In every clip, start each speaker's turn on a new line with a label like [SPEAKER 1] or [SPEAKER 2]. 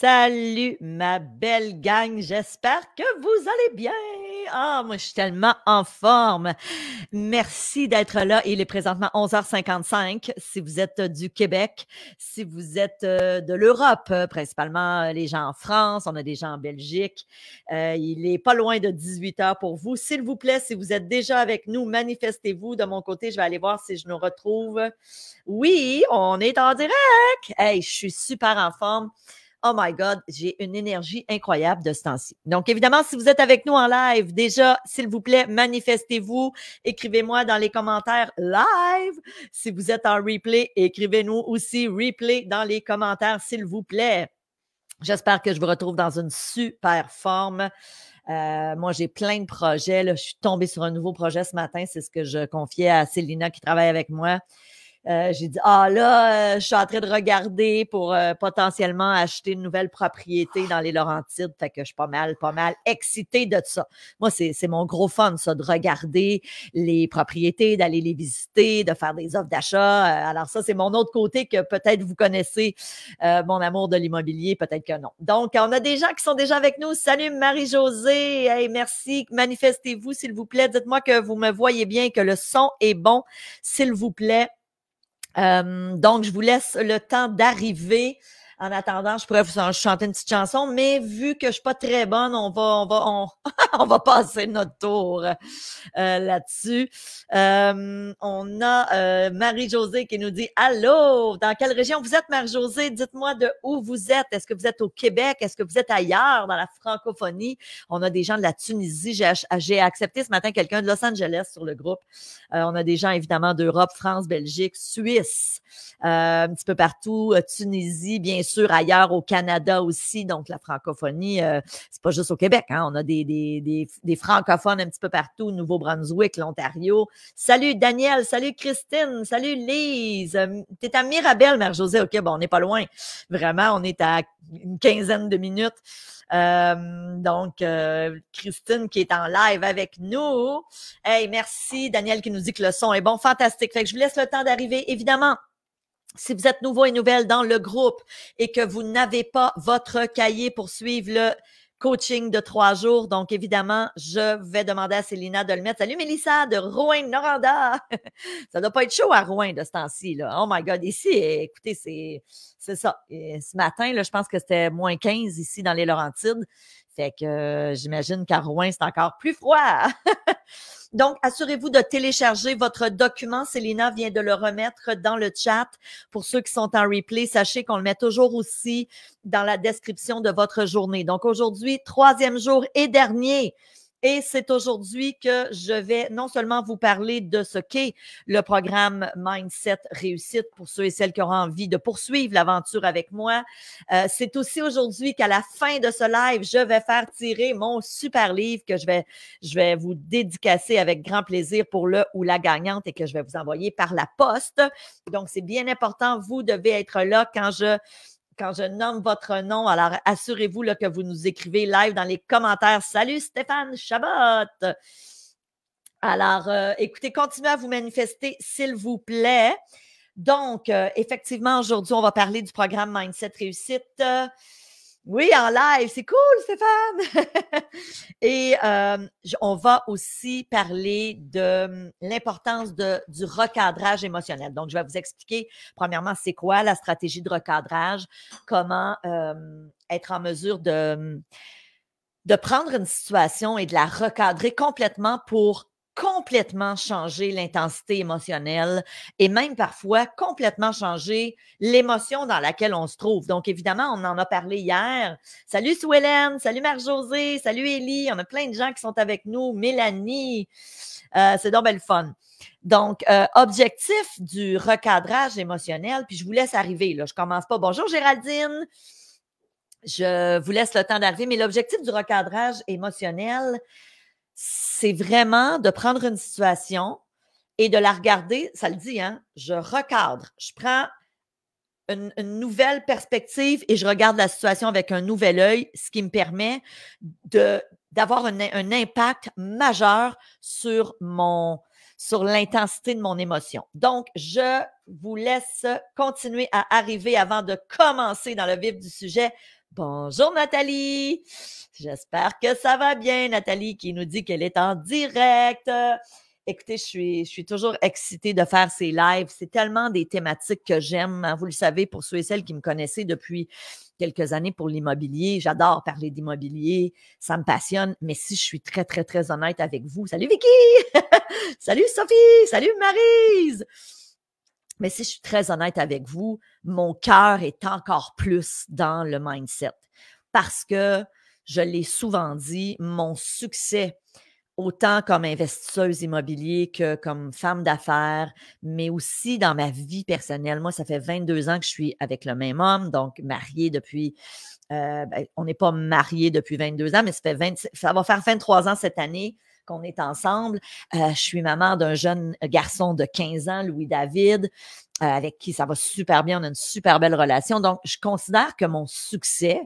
[SPEAKER 1] Salut ma belle gang, j'espère que vous allez bien. Ah, moi je suis tellement en forme. Merci d'être là. Il est présentement 11h55 si vous êtes euh, du Québec, si vous êtes euh, de l'Europe, euh, principalement les gens en France, on a des gens en Belgique. il est pas loin de 18h pour vous. S'il vous plaît, si vous êtes déjà avec nous, manifestez-vous. De mon côté, je vais aller voir si je nous retrouve. Oui, on est en direct. Hey, je suis super en forme. Oh my God, j'ai une énergie incroyable de ce temps-ci. Donc, évidemment, si vous êtes avec nous en live, déjà, s'il vous plaît, manifestez-vous. Écrivez-moi dans les commentaires live. Si vous êtes en replay, écrivez-nous aussi replay dans les commentaires, s'il vous plaît. J'espère que je vous retrouve dans une super forme. Euh, moi, j'ai plein de projets. je suis tombée sur un nouveau projet ce matin. C'est ce que je confiais à Célina qui travaille avec moi. Euh, j'ai dit, ah là, euh, je suis en train de regarder pour euh, potentiellement acheter une nouvelle propriété dans les Laurentides. Fait que je suis pas mal, pas mal excitée de ça. Moi, c'est mon gros fun, ça, de regarder les propriétés, d'aller les visiter, de faire des offres d'achat. alors ça, c'est mon autre côté que peut-être vous connaissez, mon amour de l'immobilier, peut-être que non. Donc, on a des gens qui sont déjà avec nous. Salut Marie-Josée, hey, merci. Manifestez-vous, s'il vous plaît. Dites-moi que vous me voyez bien, que le son est bon, s'il vous plaît. Euh, donc, je vous laisse le temps d'arriver. En attendant, je pourrais vous chanter une petite chanson, mais vu que je suis pas très bonne, on va, on va, on, va passer notre tour euh, là-dessus. Euh, on a euh, Marie-Josée qui nous dit Allô, dans quelle région vous êtes, Marie-Josée? Dites-moi de où vous êtes. Est-ce que vous êtes au Québec? Est-ce que vous êtes ailleurs dans la francophonie? On a des gens de la Tunisie. J'ai accepté ce matin quelqu'un de Los Angeles sur le groupe. on a des gens évidemment d'Europe, France, Belgique, Suisse, un petit peu partout, Tunisie, bien sûr ailleurs au Canada aussi. Donc, la francophonie, euh, c'est pas juste au Québec. Hein. on a des, des, des, francophones un petit peu partout, Nouveau-Brunswick, l'Ontario. Salut Daniel, salut Christine, salut Lise. Euh, tu es à Mirabel, Mère-Josée. OK, bon, on n'est pas loin. Vraiment, on est à une quinzaine de minutes. Euh, donc, Christine qui est en live avec nous. Hey, merci Daniel qui nous dit que le son est bon, fantastique. Fait que je vous laisse le temps d'arriver, évidemment si vous êtes nouveau et nouvelle dans le groupe et que vous n'avez pas votre cahier pour suivre le coaching de trois jours, donc évidemment, je vais demander à Célina de le mettre. Salut Mélissa de Rouen-Noranda! ça doit pas être chaud à Rouen de ce temps-ci. Là. Oh my God, ici, écoutez, c'est, ça. ce matin, là, je pense que c'était moins 15 ici dans les Laurentides. Fait que euh, j'imagine qu'à Rouen, c'est encore plus froid. Donc, assurez-vous de télécharger votre document. Célina vient de le remettre dans le chat. Pour ceux qui sont en replay, sachez qu'on le met toujours aussi dans la description de votre journée. Donc, aujourd'hui, troisième jour et dernier et c'est aujourd'hui que je vais non seulement vous parler de ce qu'est le programme Mindset Réussite pour ceux et celles qui auront envie de poursuivre l'aventure avec moi. Euh, c'est aussi aujourd'hui qu'à la fin de ce live, je vais faire tirer mon super livre que je vais, je vais vous dédicacer avec grand plaisir pour le ou la gagnante et que je vais vous envoyer par la poste. Donc, c'est bien important. Vous devez être là quand je quand je nomme votre nom, alors assurez-vous que vous nous écrivez live dans les commentaires. Salut Stéphane Chabot! Alors, euh, écoutez, continuez à vous manifester, s'il vous plaît. Donc, euh, effectivement, aujourd'hui, on va parler du programme Mindset Réussite. Oui, en live, c'est cool, Stéphane. Et euh, on va aussi parler de hum, l'importance de, du recadrage émotionnel. Donc, je vais vous expliquer premièrement c'est quoi la stratégie de recadrage, comment hum, être en mesure de hum, de prendre une situation et de la recadrer complètement pour complètement changer l'intensité émotionnelle et même parfois complètement changer l'émotion dans laquelle on se trouve. Donc, évidemment, on en a parlé hier. Salut Sue salut Marc-José, salut Élie. On a plein de gens qui sont avec nous. Mélanie, euh, c'est donc belle fun. Donc, euh, objectif du recadrage émotionnel, puis je vous laisse arriver. Là. Je commence pas. Bonjour Géraldine. Je vous laisse le temps d'arriver, mais l'objectif du recadrage émotionnel, c'est vraiment de prendre une situation et de la regarder, ça le dit, hein, je recadre, je prends une, nouvelle perspective et je regarde la situation avec un nouvel œil, ce qui me permet d'avoir un, impact majeur sur mon sur l'intensité de mon émotion. Donc, je vous laisse continuer à arriver avant de commencer dans le vif du sujet Bonjour Nathalie. J'espère que ça va bien. Nathalie qui nous dit qu'elle est en direct. Écoutez, je suis, je suis toujours excitée de faire ces lives. C'est tellement des thématiques que j'aime. Hein. Vous le savez, pour ceux et celles qui me connaissaient depuis quelques années pour l'immobilier, j'adore parler d'immobilier. Ça me passionne. Mais si je suis très, très, très honnête avec vous, salut Vicky! salut Sophie! Salut Marise! Mais si je suis très honnête avec vous, mon cœur est encore plus dans le mindset parce que, je l'ai souvent dit, mon succès, autant comme investisseuse immobilier que comme femme d'affaires, mais aussi dans ma vie personnelle. Moi, ça fait 22 ans que je suis avec le même homme, donc mariée depuis... Euh, ben, on n'est pas marié depuis 22 ans, mais ça, fait ça va faire 23 ans cette année qu'on est ensemble. Euh, je suis maman d'un jeune garçon de 15 ans, Louis David, euh, avec qui ça va super bien. On a une super belle relation. Donc, je considère que mon succès,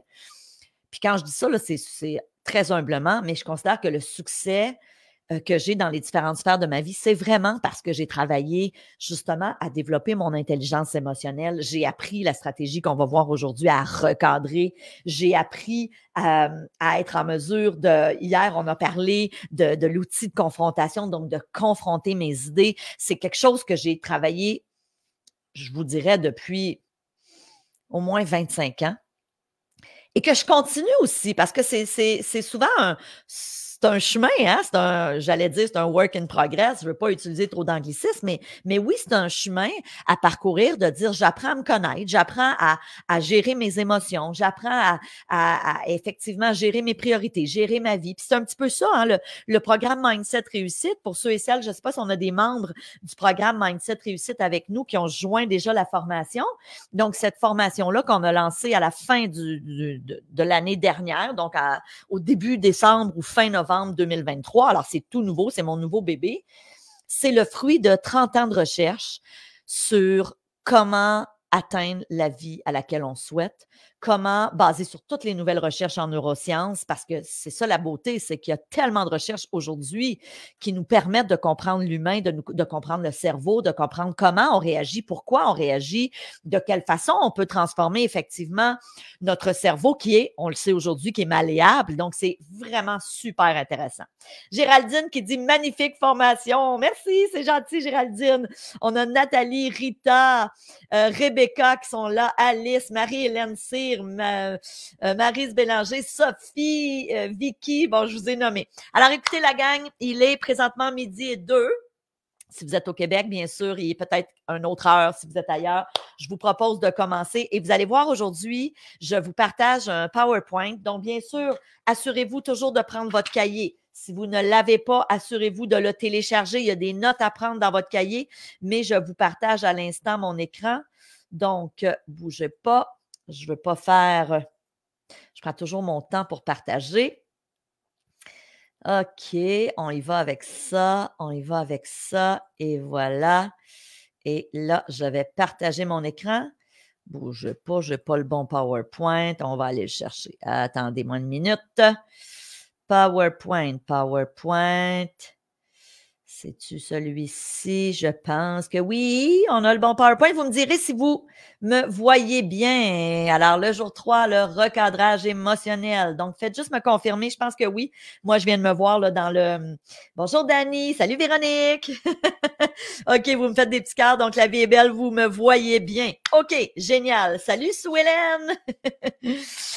[SPEAKER 1] puis quand je dis ça, c'est très humblement, mais je considère que le succès euh, que j'ai dans les différentes sphères de ma vie, c'est vraiment parce que j'ai travaillé justement à développer mon intelligence émotionnelle. J'ai appris la stratégie qu'on va voir aujourd'hui à recadrer. J'ai appris à, être en mesure de, hier, on a parlé de, de l'outil de confrontation, donc de confronter mes idées. C'est quelque chose que j'ai travaillé, je vous dirais, depuis au moins 25 ans et que je continue aussi parce que c'est souvent un c'est un chemin, hein? c'est un, j'allais dire, c'est un work in progress. Je ne veux pas utiliser trop d'anglicisme, mais, mais oui, c'est un chemin à parcourir de dire j'apprends à me connaître, j'apprends à, à gérer mes émotions, j'apprends à, à, effectivement gérer mes priorités, gérer ma vie. Puis c'est un petit peu ça, hein, le, programme Mindset Réussite. Pour ceux et celles, je sais pas si on a des membres du programme Mindset Réussite avec nous qui ont joint déjà la formation. Donc, cette formation-là qu'on a lancée à la fin du, de, l'année dernière, donc au début décembre ou fin novembre, 2023. Alors, c'est tout nouveau, c'est mon nouveau bébé. C'est le fruit de 30 ans de recherche sur comment atteindre la vie à laquelle on souhaite, comment, basé sur toutes les nouvelles recherches en neurosciences, parce que c'est ça la beauté, c'est qu'il y a tellement de recherches aujourd'hui qui nous permettent de comprendre l'humain, de, de comprendre le cerveau, de comprendre comment on réagit, pourquoi on réagit, de quelle façon on peut transformer effectivement notre cerveau qui est, on le sait aujourd'hui, qui est malléable. Donc, c'est vraiment super intéressant. Géraldine qui dit magnifique formation. Merci, c'est gentil, Géraldine. On a Nathalie, Rita, euh, Rebecca qui sont là, Alice, Marie-Hélène C marie euh, Marise Bélanger, Sophie, euh, Vicky. Bon, je vous ai nommé. Alors, écoutez, la gang, il est présentement midi et deux. Si vous êtes au Québec, bien sûr, il est peut-être une autre heure si vous êtes ailleurs. Je vous propose de commencer et vous allez voir aujourd'hui, je vous partage un PowerPoint. Donc, bien sûr, assurez-vous toujours de prendre votre cahier. Si vous ne l'avez pas, assurez-vous de le télécharger. Il y a des notes à prendre dans votre cahier, mais je vous partage à l'instant mon écran. Donc, euh, bougez pas. Je ne veux pas faire. Euh, je prends toujours mon temps pour partager. OK, on y va avec ça, on y va avec ça, et voilà. Et là, je vais partager mon écran. Bougez pas, je n'ai pas le bon PowerPoint. On va aller le chercher. Attendez-moi une minute. PowerPoint, PowerPoint. C'est-tu celui-ci? Je pense que oui, on a le bon PowerPoint. Vous me direz si vous me voyez bien. Alors, le jour 3, le recadrage émotionnel. Donc, faites juste me confirmer. Je pense que oui. Moi, je viens de me voir là, dans le hum, Bonjour Dani, salut Véronique. OK, vous me faites des petits cœurs. Donc, la vie est belle, vous me voyez bien. OK, génial. Salut Sue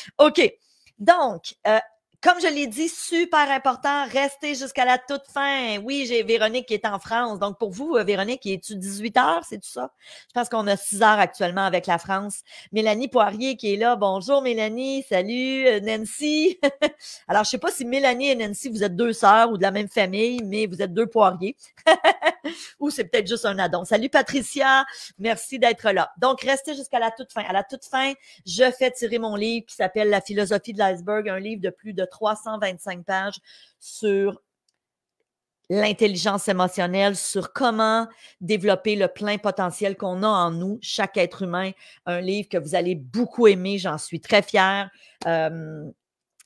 [SPEAKER 1] OK. Donc, euh, comme je l'ai dit, super important, restez jusqu'à la toute fin. Oui, j'ai Véronique qui est en France. Donc, pour vous, euh, Véronique, es-tu 18 heures, c'est tout ça? Je pense qu'on a 6 heures actuellement avec la France. Mélanie Poirier qui est là. Bonjour, Mélanie. Salut, euh, Nancy. Alors, je sais pas si Mélanie et Nancy, vous êtes deux sœurs ou de la même famille, mais vous êtes deux Poirier. ou c'est peut-être juste un addon. Salut, Patricia. Merci d'être là. Donc, restez jusqu'à la toute fin. À la toute fin, je fais tirer mon livre qui s'appelle La philosophie de l'iceberg, un livre de plus de 325 pages sur l'intelligence émotionnelle, sur comment développer le plein potentiel qu'on a en nous, chaque être humain. Un livre que vous allez beaucoup aimer, j'en suis très fière. Euh,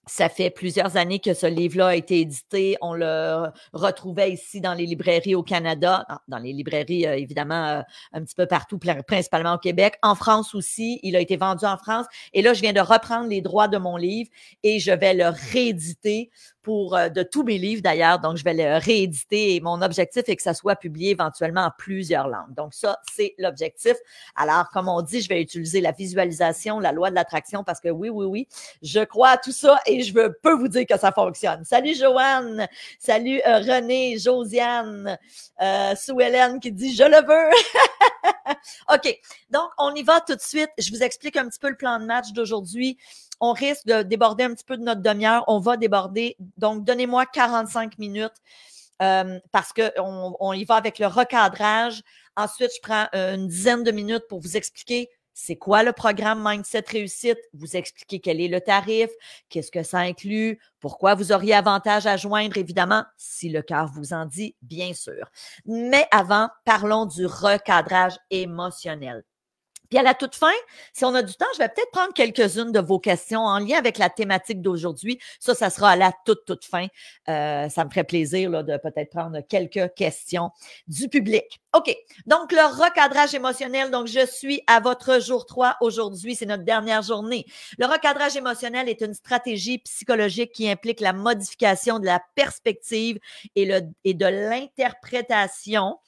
[SPEAKER 1] ça fait plusieurs années que ce livre-là a été édité. On le retrouvait ici dans les librairies au Canada, ah, dans les librairies euh, évidemment euh, un petit peu partout, principalement au Québec. En France aussi, il a été vendu en France. Et là, je viens de reprendre les droits de mon livre et je vais le rééditer pour euh, de tous mes livres d'ailleurs. Donc, je vais les rééditer et mon objectif est que ça soit publié éventuellement en plusieurs langues. Donc, ça, c'est l'objectif. Alors, comme on dit, je vais utiliser la visualisation, la loi de l'attraction parce que oui, oui, oui, je crois à tout ça et je peux vous dire que ça fonctionne. Salut Joanne, salut euh, René, Josiane, euh, Sue Hélène qui dit je le veux. OK. Donc, on y va tout de suite. Je vous explique un petit peu le plan de match d'aujourd'hui on risque de déborder un petit peu de notre demi-heure. On va déborder. Donc, donnez-moi 45 minutes euh, parce qu'on on y va avec le recadrage. Ensuite, je prends euh, une dizaine de minutes pour vous expliquer c'est quoi le programme Mindset Réussite, vous expliquer quel est le tarif, qu'est-ce que ça inclut, pourquoi vous auriez avantage à joindre, évidemment, si le cœur vous en dit, bien sûr. Mais avant, parlons du recadrage émotionnel. Puis à la toute fin, si on a du temps, je vais peut-être prendre quelques-unes de vos questions en lien avec la thématique d'aujourd'hui. Ça, ça sera à la toute, toute fin. Euh, ça me ferait plaisir de peut-être prendre quelques questions du public. OK. Donc, le recadrage émotionnel. Donc, je suis à votre jour 3 aujourd'hui. C'est notre dernière journée. Le recadrage émotionnel est une stratégie psychologique qui implique la modification de la perspective et, le, et de l'interprétation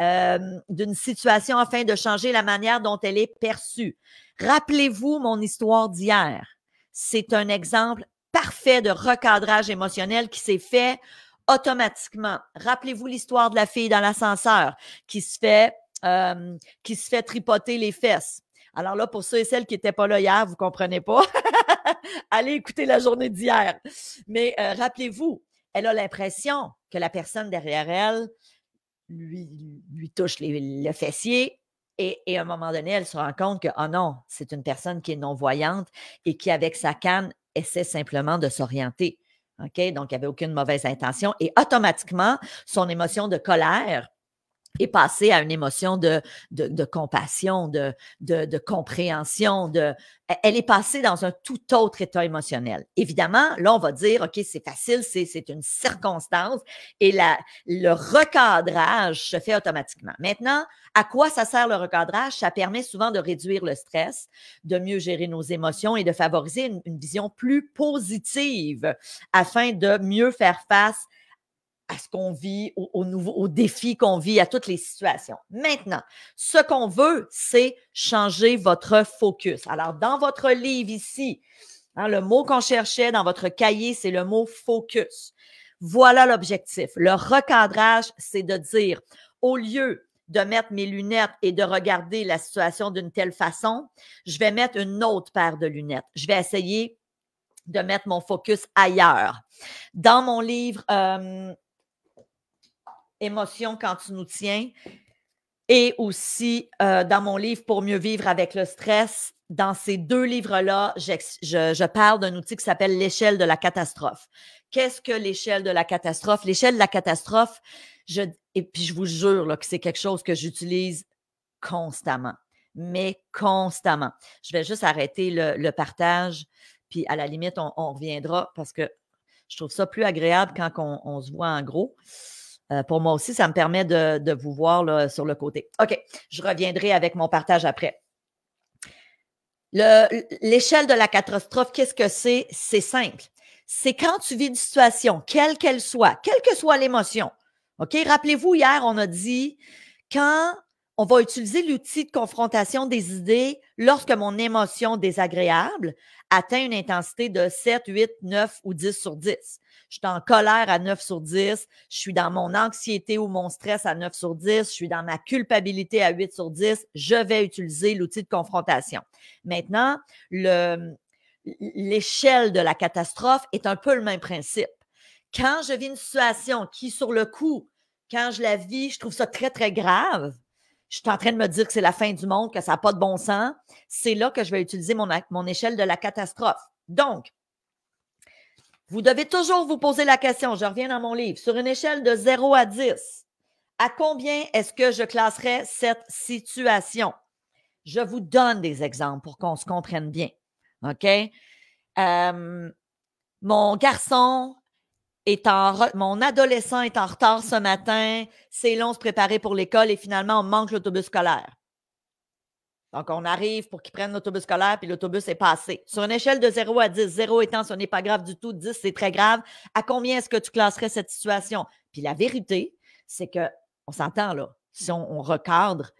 [SPEAKER 1] euh, d'une situation afin de changer la manière dont elle est perçue. Rappelez-vous mon histoire d'hier. C'est un exemple parfait de recadrage émotionnel qui s'est fait automatiquement. Rappelez-vous l'histoire de la fille dans l'ascenseur qui se fait euh, qui se fait tripoter les fesses. Alors là, pour ceux et celles qui n'étaient pas là hier, vous comprenez pas. Allez écouter la journée d'hier. Mais euh, rappelez-vous, elle a l'impression que la personne derrière elle lui, touche le fessier. Et, et, à un moment donné, elle se rend compte que, oh non, c'est une personne qui est non-voyante et qui, avec sa canne, essaie simplement de s'orienter. OK? Donc, il n'y avait aucune mauvaise intention. Et automatiquement, son émotion de colère est passée à une émotion de, de, compassion, de, de, compréhension, de, e-, elle est passée dans un tout autre état émotionnel. Évidemment, là, on va dire, OK, c'est facile, c'est une circonstance et la, le recadrage se fait automatiquement. Maintenant, à quoi ça sert le recadrage? Ça permet souvent de réduire le stress, de mieux gérer nos émotions et de favoriser une, une vision plus positive afin de mieux faire face à ce qu'on vit, au, nouveau, aux défis qu'on vit, à toutes les situations. Maintenant, ce qu'on veut, c'est changer votre focus. Alors, dans votre livre ici, hein, le mot qu'on cherchait dans votre cahier, c'est le mot focus. Voilà l'objectif. Le recadrage, c'est de dire, au lieu de mettre mes lunettes et de regarder la situation d'une telle façon, je vais mettre une autre paire de lunettes. Je vais essayer de mettre mon focus ailleurs. Dans mon livre, euh, émotion quand tu nous tiens. Et aussi, euh, dans mon livre Pour mieux vivre avec le stress, dans ces deux livres-là, je, parle d'un outil qui s'appelle l'échelle de la catastrophe. Qu'est-ce que l'échelle de la catastrophe? L'échelle de la catastrophe, je, et puis je vous jure que c'est quelque chose que j'utilise constamment, mais constamment. Je vais juste arrêter le, partage, puis à la limite, on, reviendra parce que je trouve ça plus agréable quand on, on se voit en gros. Euh, pour moi aussi, ça me permet de, vous voir sur le côté. OK, je reviendrai avec mon partage après. L'échelle de la catastrophe, qu'est-ce que c'est? C'est simple. C'est quand tu vis une situation, quelle qu'elle soit, quelle que soit l'émotion. OK? Rappelez-vous, hier, on a dit quand on va utiliser l'outil de confrontation des idées lorsque mon émotion désagréable atteint une intensité de 7, 8, 9 ou 10 sur 10. Je suis en colère à 9 sur 10, je suis dans mon anxiété ou mon stress à 9 sur 10, je suis dans ma culpabilité à 8 sur 10, je vais utiliser l'outil de confrontation. Maintenant, l'échelle de la catastrophe est un peu le même principe. Quand je vis une situation qui, sur le coup, quand je la vis, je trouve ça très, très grave, je suis en train de me dire que c'est la fin du monde, que ça n'a pas de bon sens, c'est là que je vais utiliser mon, échelle de la catastrophe. Donc, vous devez toujours vous poser la question, je reviens dans mon livre, sur une échelle de 0 à 10, à combien est-ce que je classerais cette situation? Je vous donne des exemples pour qu'on se comprenne bien. OK? Euh, mon garçon mon adolescent est en retard ce matin, c'est long se préparer pour l'école et finalement on manque l'autobus scolaire. Donc on arrive pour qu'ils prenne l'autobus scolaire puis l'autobus est passé. Sur une échelle de 0 à 10, 0 étant ce n'est pas grave du tout, 10 c'est très grave, à combien est-ce que tu classerais cette situation Puis la vérité, c'est que on s'entend là, si on, recadre, recadre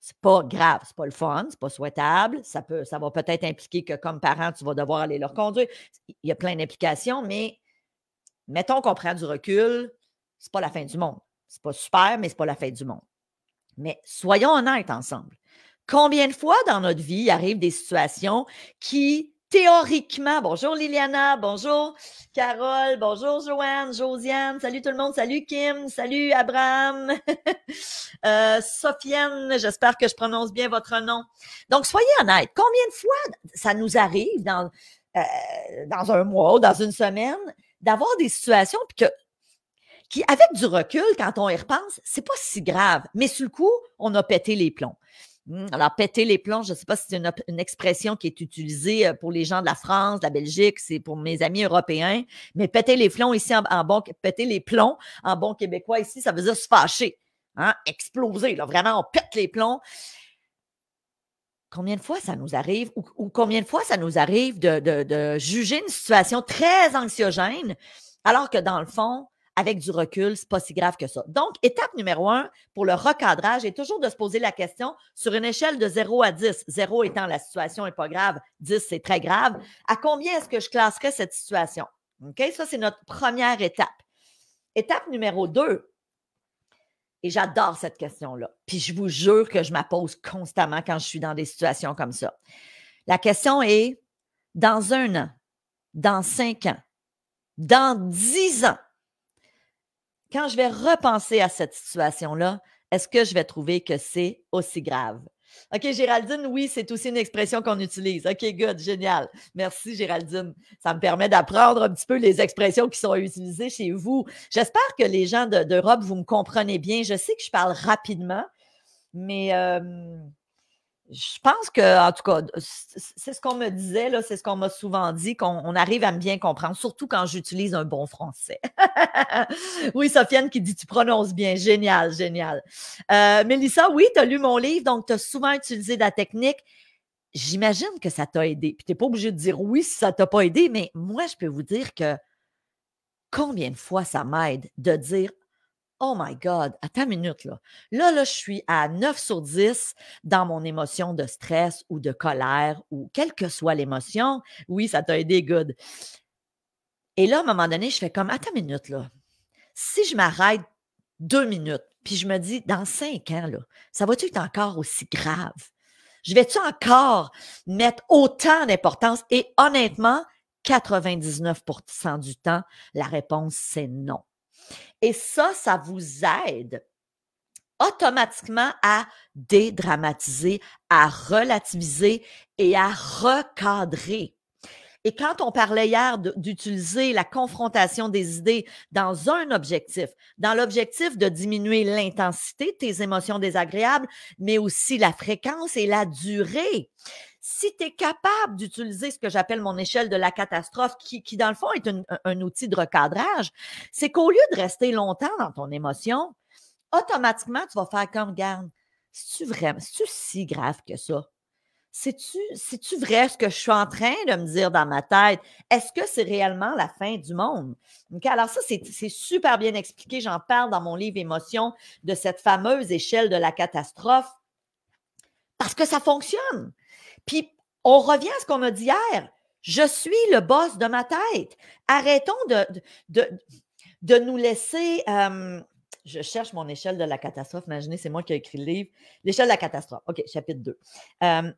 [SPEAKER 1] c'est pas grave, c'est pas le fun, c'est pas souhaitable. Ça peut, ça va peut-être impliquer que comme parent, tu vas devoir aller leur conduire. Il y a plein d'implications, mais mettons qu'on prend du recul, c'est pas la fin du monde. C'est pas super, mais c'est pas la fin du monde. Mais soyons honnêtes ensemble. Combien de fois dans notre vie arrivent des situations qui, théoriquement, bonjour Liliana, bonjour Carole, bonjour Joanne, Josiane, salut tout le monde, salut Kim, salut Abraham, euh, Sofiane, j'espère que je prononce bien votre nom. Donc, soyez honnêtes, combien de fois ça nous arrive dans, euh, dans un mois ou dans une semaine d'avoir des situations que qui, avec du recul, quand on y repense, c'est pas si grave. Mais sur le coup, on a pété les plombs. Hum, alors, péter les plombs, je ne sais pas si c'est une, expression qui est utilisée euh, pour les gens de la France, de la Belgique, c'est pour mes amis européens, mais péter les plombs ici en, bon, péter les plombs en bon québécois ici, ça veut dire se fâcher, hein, exploser. vraiment, on pète les plombs combien de fois ça nous arrive ou, combien de fois ça nous arrive de, juger une situation très anxiogène alors que dans le fond, avec du recul, c'est pas si grave que ça. Donc, étape numéro un pour le recadrage est toujours de se poser la question sur une échelle de 0 à 10. 0 étant la situation n'est pas grave, 10 c'est très grave. À combien est-ce que je classerais cette situation? OK? Ça, c'est notre première étape. Étape numéro deux. Et j'adore cette question-là. Puis je vous jure que je m'appose constamment quand je suis dans des situations comme ça. La question est, dans un an, dans cinq ans, dans dix ans, quand je vais repenser à cette situation-là, est-ce que je vais trouver que c'est aussi grave? OK, Géraldine, oui, c'est aussi une expression qu'on utilise. OK, good, génial. Merci, Géraldine. Ça me permet d'apprendre un petit peu les expressions qui sont utilisées chez vous. J'espère que les gens d'Europe, vous me comprenez bien. Je sais que je parle rapidement, mais euh, je pense que, en tout cas, c'est ce qu'on me disait, c'est ce qu'on m'a souvent dit, qu'on arrive à me bien comprendre, surtout quand j'utilise un bon français. oui, Sofiane qui dit Tu prononces bien. Génial, génial. Euh, Mélissa, oui, tu as lu mon livre, donc tu as souvent utilisé la technique. J'imagine que ça t'a aidé. Puis tu n'es pas obligé de dire oui si ça t'a pas aidé, mais moi, je peux vous dire que combien de fois ça m'aide de dire Oh my God, attends une minute, là. Là, là, je suis à 9 sur 10 dans mon émotion de stress ou de colère ou quelle que soit l'émotion. Oui, ça t'a aidé, good. Et là, à un moment donné, je fais comme, attends une minute, là. Si je m'arrête deux minutes, puis je me dis, dans cinq ans, là, ça va-tu être encore aussi grave? Je vais-tu encore mettre autant d'importance? Et honnêtement, 99 du temps, la réponse, c'est non. Et ça, ça vous aide automatiquement à dédramatiser, à relativiser et à recadrer. Et quand on parlait hier d'utiliser la confrontation des idées dans un objectif, dans l'objectif de diminuer l'intensité de tes émotions désagréables, mais aussi la fréquence et la durée, si tu es capable d'utiliser ce que j'appelle mon échelle de la catastrophe, qui, dans le fond est un outil de recadrage, c'est qu'au lieu de rester longtemps dans ton émotion, automatiquement, tu vas faire comme, garde, c'est-tu vraiment, cest si grave que ça? C'est-tu, vrai ce que je suis en train de me dire dans ma tête? Est-ce que c'est réellement la fin du monde? alors ça, c'est, c'est super bien expliqué. J'en parle dans mon livre Émotion de cette fameuse échelle de la catastrophe parce que ça fonctionne. Puis, on revient à ce qu'on a dit hier. Je suis le boss de ma tête. Arrêtons de, de, nous laisser. Euh, je cherche mon échelle de la catastrophe. Imaginez, c'est moi qui ai écrit le livre. L'échelle de la catastrophe. OK, chapitre 2. Euh,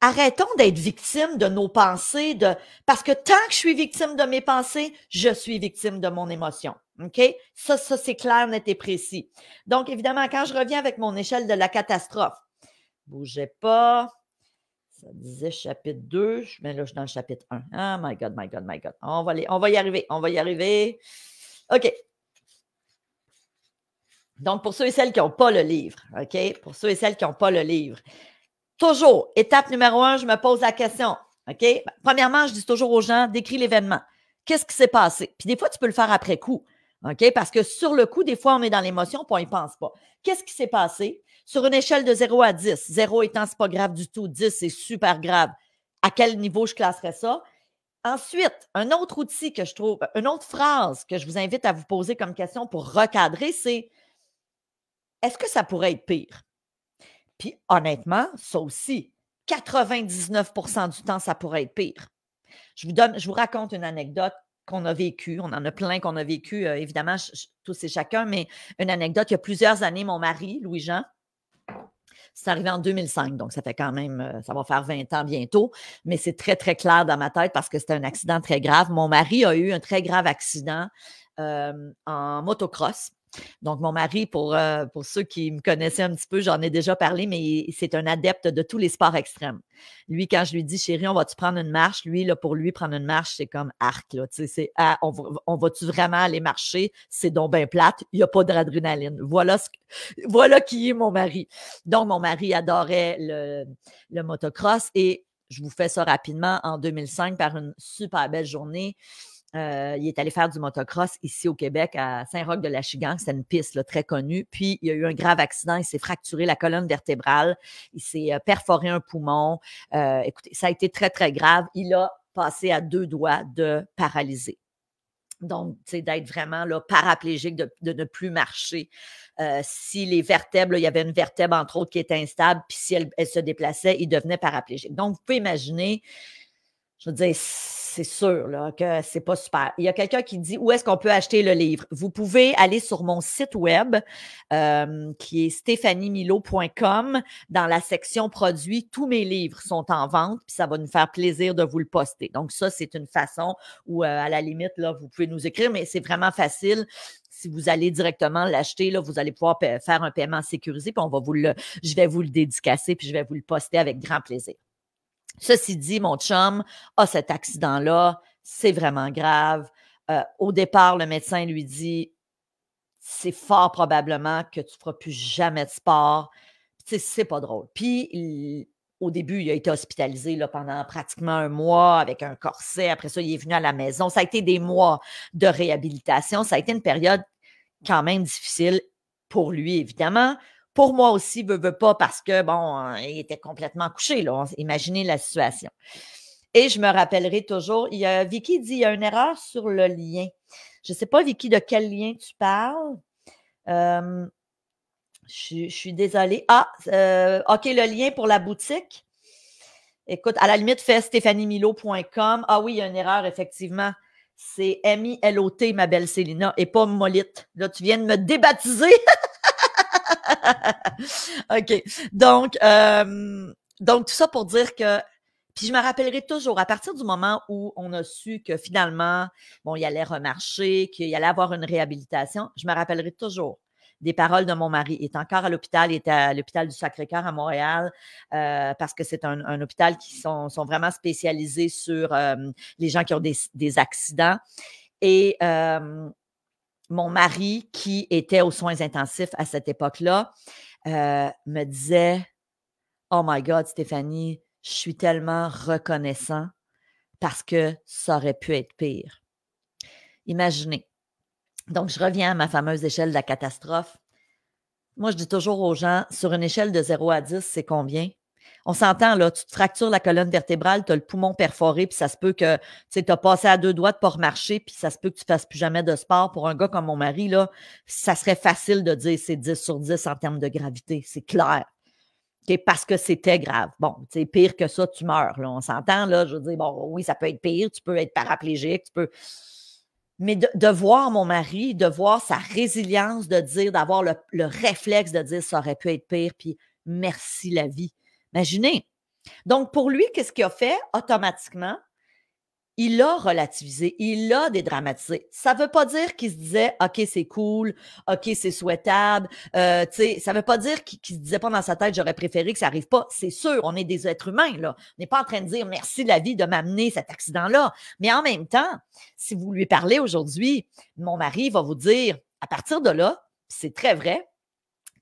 [SPEAKER 1] arrêtons d'être victime de nos pensées, de parce que tant que je suis victime de mes pensées, je suis victime de mon émotion. OK? Ça, ça, c'est clair, net et précis. Donc, évidemment, quand je reviens avec mon échelle de la catastrophe, bougez pas. Ça disait chapitre 2, mais là, je suis dans le chapitre 1. oh ah, my God, my God, my God. On va, on va y arriver, on va y arriver. OK. Donc, pour ceux et celles qui n'ont pas le livre, OK? Pour ceux et celles qui n'ont pas le livre, toujours, étape numéro un, je me pose la question. OK? premièrement, je dis toujours aux gens, décris l'événement. Qu'est-ce qui s'est passé? Puis des fois, tu peux le faire après coup. OK? Parce que sur le coup, des fois, on est dans l'émotion, puis on n'y pense pas. Qu'est-ce qui s'est passé? sur une échelle de 0 à 10, 0 étant, c'est pas grave du tout, 10, c'est super grave. À quel niveau je classerais ça? Ensuite, un autre outil que je trouve, une autre phrase que je vous invite à vous poser comme question pour recadrer, c'est est-ce que ça pourrait être pire? Puis honnêtement, ça aussi, 99 du temps, ça pourrait être pire. Je vous, donne, je vous raconte une anecdote qu'on a vécue. On en a plein qu'on a vécu, euh, évidemment, tous et chacun, mais une anecdote. Il y a plusieurs années, mon mari, Louis-Jean, c'est arrivé en 2005, donc ça fait quand même, euh, ça va faire 20 ans bientôt, mais c'est très, très clair dans ma tête parce que c'était un accident très grave. Mon mari a eu un très grave accident euh, en motocross donc, mon mari, pour, euh, pour ceux qui me connaissaient un petit peu, j'en ai déjà parlé, mais c'est un adepte de tous les sports extrêmes. Lui, quand je lui dis, chérie, on va-tu prendre une marche? Lui, là, pour lui, prendre une marche, c'est comme arc, là. c'est, ah, on, on va-tu vraiment aller marcher? C'est donc bien plate. Il n'y a pas d'adrénaline. Voilà ce, voilà qui est mon mari. Donc, mon mari adorait le, le motocross et je vous fais ça rapidement en 2005 par une super belle journée. Euh, il est allé faire du motocross ici au Québec à Saint-Roch-de-la-Chigan, c'est une piste très connue. Puis il y a eu un grave accident, il s'est fracturé la colonne vertébrale, il s'est euh, perforé un poumon. Euh, écoutez, ça a été très très grave. Il a passé à deux doigts de paralyser. Donc, c'est d'être vraiment là, paraplégique, de, ne plus marcher. si les vertèbres, il y avait une vertèbre, entre autres, qui était instable, puis si elle, elle, se déplaçait, il devenait paraplégique. Donc, vous pouvez imaginer je veux dire, c'est sûr là, que c'est pas super. Il y a quelqu'un qui dit où est-ce qu'on peut acheter le livre. Vous pouvez aller sur mon site web euh, qui est stéphaniemilo.com. Dans la section produits, tous mes livres sont en vente, puis ça va nous faire plaisir de vous le poster. Donc, ça, c'est une façon où, euh, à la limite, là, vous pouvez nous écrire, mais c'est vraiment facile si vous allez directement l'acheter, là, vous allez pouvoir faire un paiement sécurisé, puis on va vous le, je vais vous le dédicacer, puis je vais vous le poster avec grand plaisir. Ceci dit, mon chum a cet accident-là, c'est vraiment grave. Euh, au départ, le médecin lui dit c'est fort probablement que tu ne feras plus jamais de sport. C'est pas drôle. Puis, au début, il a été hospitalisé là, pendant pratiquement un mois avec un corset. Après ça, il est venu à la maison. Ça a été des mois de réhabilitation. Ça a été une période quand même difficile pour lui, évidemment, pour moi aussi, veut, veut pas, parce que, bon, il était complètement couché, là. Imaginez la situation. Et je me rappellerai toujours, il y a, Vicky dit, il y a une erreur sur le lien. Je ne sais pas, Vicky, de quel lien tu parles. je, suis désolée. Ah, euh, OK, le lien pour la boutique. Écoute, à la limite, fais stéphaniemilo.com. Ah oui, il y a une erreur, effectivement. C'est M-I-L-O-T, ma belle Célina, et pas Molite. Là, tu viens de me débaptiser. OK. Donc, euh, donc, tout ça pour dire que puis je me rappellerai toujours, à partir du moment où on a su que finalement, bon, il allait remarcher, qu'il allait avoir une réhabilitation, je me rappellerai toujours des paroles de mon mari. Il est encore à l'hôpital, il est à l'hôpital du Sacré-Cœur à Montréal, euh, parce que c'est un, hôpital qui sont, vraiment spécialisés sur euh, les gens qui ont des, accidents. Et mon mari, qui était aux soins intensifs à cette époque-là, euh, me disait Oh my God, Stéphanie, je suis tellement reconnaissant parce que ça aurait pu être pire. Imaginez. Donc, je reviens à ma fameuse échelle de la catastrophe. Moi, je dis toujours aux gens, sur une échelle de 0 à 10, c'est combien? On s'entend, là, tu te fractures la colonne vertébrale, tu as le poumon perforé, puis ça se peut que tu as passé à deux doigts de pas remarcher, puis ça se peut que tu fasses plus jamais de sport. Pour un gars comme mon mari, là, ça serait facile de dire c'est 10 sur 10 en termes de gravité, c'est clair. c'est parce que c'était grave. Bon, c'est pire que ça, tu meurs. on s'entend, là, je veux dire, bon, oui, ça peut être pire, tu peux être paraplégique, tu peux. Mais de, voir mon mari, de voir sa résilience, de dire, d'avoir le, le réflexe de dire ça aurait pu être pire, puis merci la vie Imaginez. Donc, pour lui, qu'est-ce qu'il a fait automatiquement? il l'a relativisé, il l'a dédramatisé. Ça veut pas dire qu'il se disait OK, c'est cool, OK, c'est souhaitable. Euh, tu ça veut pas dire qu'il, ne se disait pas dans sa tête j'aurais préféré que ça arrive pas. C'est sûr, on est des êtres humains là. On n'est pas en train de dire merci la vie de m'amener cet accident là. Mais en même temps, si vous lui parlez aujourd'hui, mon mari va vous dire à partir de là, c'est très vrai.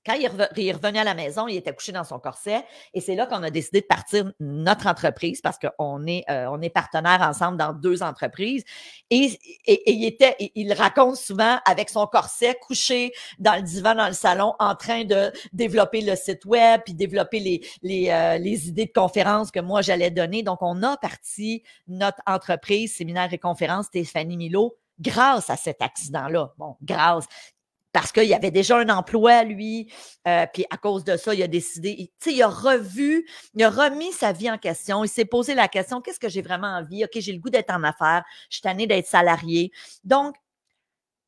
[SPEAKER 1] Quand il, revenait à la maison, il était couché dans son corset. Et c'est là qu'on a décidé de partir notre entreprise parce qu'on est, euh, on est partenaire ensemble dans deux entreprises. Et, il, était, il raconte souvent avec son corset couché dans le divan, dans le salon, en train de développer le site web, puis développer les, les, euh, les idées de conférences que moi j'allais donner. Donc, on a parti notre entreprise, séminaire et conférence Stéphanie Milo grâce à cet accident-là. Bon, grâce parce qu'il avait déjà un emploi, lui, euh, puis à cause de ça, il a décidé, tu sais, il a revu, il a remis sa vie en question, il s'est posé la question, qu'est-ce que j'ai vraiment envie? OK, j'ai le goût d'être en affaires, je suis d'être salarié. Donc,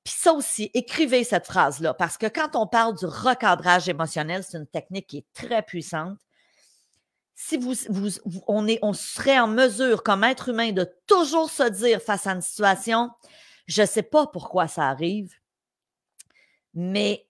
[SPEAKER 1] puis ça aussi, écrivez cette phrase-là, parce que quand on parle du recadrage émotionnel, c'est une technique qui est très puissante. Si vous, vous, on, est, on serait en mesure, comme être humain, de toujours se dire face à une situation, je ne sais pas pourquoi ça arrive, mais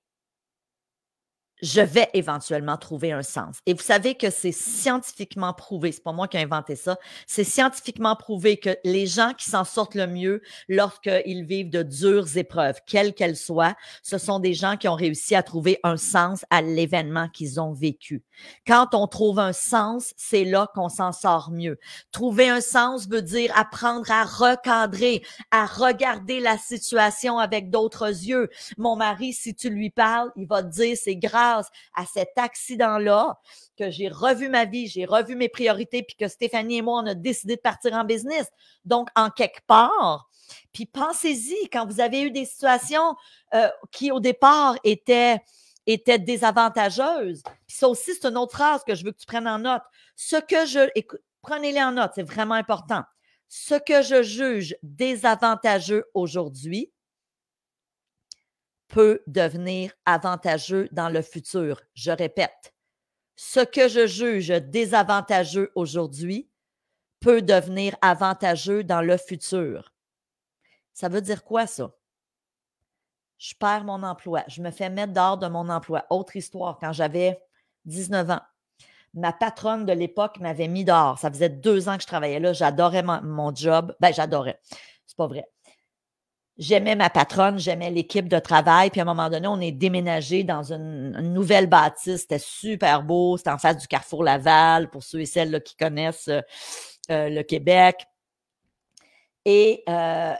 [SPEAKER 1] je vais éventuellement trouver un sens. Et vous savez que c'est scientifiquement prouvé, c'est pas moi qui ai inventé ça, c'est scientifiquement prouvé que les gens qui s'en sortent le mieux lorsqu'ils vivent de dures épreuves, quelles qu'elles soient, ce sont des gens qui ont réussi à trouver un sens à l'événement qu'ils ont vécu. Quand on trouve un sens, c'est là qu'on s'en sort mieux. Trouver un sens veut dire apprendre à recadrer, à regarder la situation avec d'autres yeux. Mon mari, si tu lui parles, il va te dire c'est grave à cet accident-là que j'ai revu ma vie, j'ai revu mes priorités, puis que Stéphanie et moi, on a décidé de partir en business. Donc, en quelque part, puis pensez-y quand vous avez eu des situations euh, qui, au départ, étaient désavantageuses, Puis ça aussi, c'est une autre phrase que je veux que tu prennes en note. Ce que je prenez-les en note, c'est vraiment important. Ce que je juge désavantageux aujourd'hui peut devenir avantageux dans le futur. Je répète, ce que je juge désavantageux aujourd'hui peut devenir avantageux dans le futur. Ça veut dire quoi ça? Je perds mon emploi, je me fais mettre dehors de mon emploi. Autre histoire, quand j'avais 19 ans, ma patronne de l'époque m'avait mis dehors. Ça faisait deux ans que je travaillais là, j'adorais mon, job. Ben, j'adorais, c'est pas vrai j'aimais ma patronne, j'aimais l'équipe de travail. Puis à un moment donné, on est déménagé dans une, nouvelle bâtisse. C'était super beau. C'était en face du Carrefour Laval, pour ceux et celles qui connaissent euh, euh, le Québec. Et euh,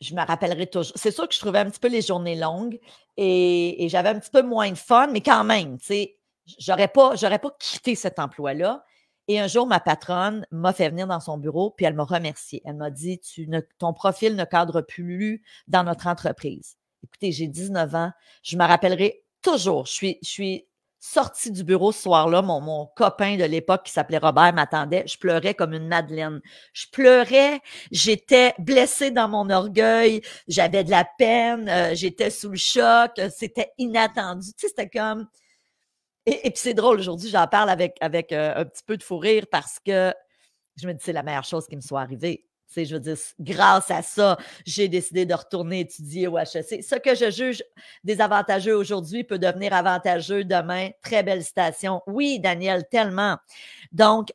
[SPEAKER 1] je, me rappellerai toujours. C'est sûr que je trouvais un petit peu les journées longues et, et j'avais un petit peu moins de fun, mais quand même, tu sais, j'aurais pas, j'aurais pas quitté cet emploi-là. Et un jour, ma patronne m'a fait venir dans son bureau, puis elle m'a remercié. Elle m'a dit, tu ne, ton profil ne cadre plus dans notre entreprise. Écoutez, j'ai 19 ans, je me rappellerai toujours. Je suis, je suis sortie du bureau ce soir-là. Mon, mon, copain de l'époque qui s'appelait Robert m'attendait. Je pleurais comme une madeleine. Je pleurais. J'étais blessée dans mon orgueil. J'avais de la peine. Euh, j'étais sous le choc. C'était inattendu. Tu sais, c'était comme et, puis c'est drôle, aujourd'hui, j'en parle avec, avec euh, un petit peu de fou rire parce que je me dis, c'est la meilleure chose qui me soit arrivée. sais je veux dire, grâce à ça, j'ai décidé de retourner étudier au HEC. Ce que je juge désavantageux aujourd'hui peut devenir avantageux demain. Très belle citation. Oui, Daniel, tellement. Donc,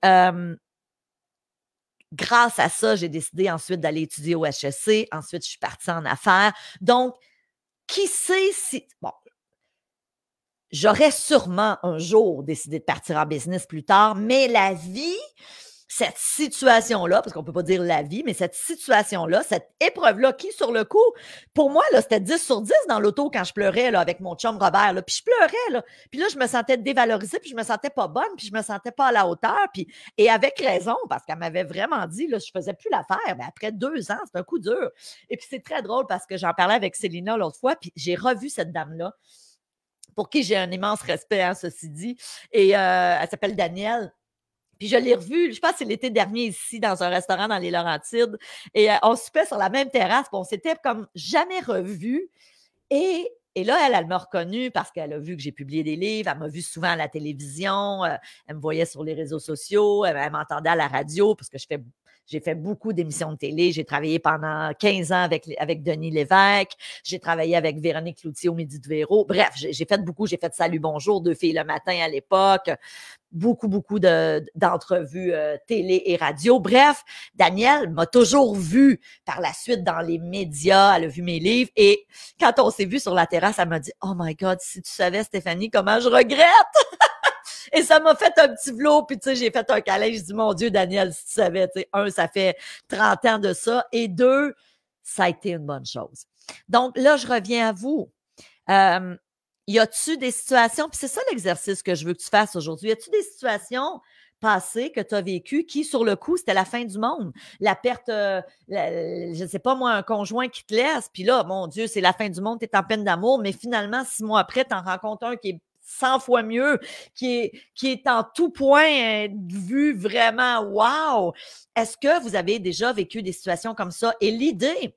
[SPEAKER 1] grâce à ça, j'ai décidé ensuite d'aller étudier au HEC. Ensuite, je suis partie en affaires. Donc, qui sait si... Bon, J'aurais sûrement un jour décidé de partir en business plus tard, mais la vie, cette situation-là, parce qu'on ne peut pas dire la vie, mais cette situation-là, cette épreuve-là, qui, sur le coup, pour moi, là, c'était 10 sur 10 dans l'auto quand je pleurais là, avec mon chum Robert. Là, puis je pleurais, là. Puis là, je me sentais dévalorisée, puis je me sentais pas bonne, puis je me sentais pas à la hauteur. Puis, et avec raison, parce qu'elle m'avait vraiment dit, là, je faisais plus l'affaire. Mais après deux ans, c'est un coup dur. Et puis c'est très drôle parce que j'en parlais avec Célina l'autre fois, puis j'ai revu cette dame-là pour qui j'ai un immense respect, hein, ceci dit. Et euh, elle s'appelle Danielle. Puis je l'ai revue, je pense que c'est l'été dernier ici, dans un restaurant dans les Laurentides. Et euh, on soupait sur la même terrasse. Puis on s'était comme jamais revus. Et là, elle, elle m'a reconnue parce qu'elle a vu que j'ai publié des livres, elle m'a vu souvent à la télévision, euh, elle me voyait sur les réseaux sociaux, elle, elle m'entendait à la radio parce que je fais j'ai fait beaucoup d'émissions de télé. J'ai travaillé pendant 15 ans avec, avec Denis Lévesque. J'ai travaillé avec Véronique Cloutier au Midi de Véro. Bref, j'ai fait beaucoup. J'ai fait Salut Bonjour, Deux filles le matin à l'époque. Beaucoup, beaucoup d'entrevues de, euh, télé et radio. Bref, Daniel m'a toujours vu par la suite dans les médias. Elle a vu mes livres. Et quand on s'est vu sur la terrasse, elle m'a dit, Oh my God, si tu savais, Stéphanie, comment je regrette! Et ça m'a fait un petit vlog, puis tu sais, j'ai fait un câlin, j'ai dit, mon Dieu, Daniel, si tu savais, tu sais, un, ça fait 30 ans de ça, et deux, ça a été une bonne chose. Donc là, je reviens à vous. Euh, y a-tu des situations, puis c'est ça l'exercice que je veux que tu fasses aujourd'hui, y a-tu des situations passées que tu as vécues qui, sur le coup, c'était la fin du monde? La perte, euh, je sais pas moi, un conjoint qui te laisse, puis là, mon Dieu, c'est la fin du monde, tu es en peine d'amour, mais finalement, six mois après, tu en rencontres un qui est 100 fois mieux, qui est, qui est en tout point euh, vu vraiment wow. Est-ce que vous avez déjà vécu des situations comme ça? Et l'idée,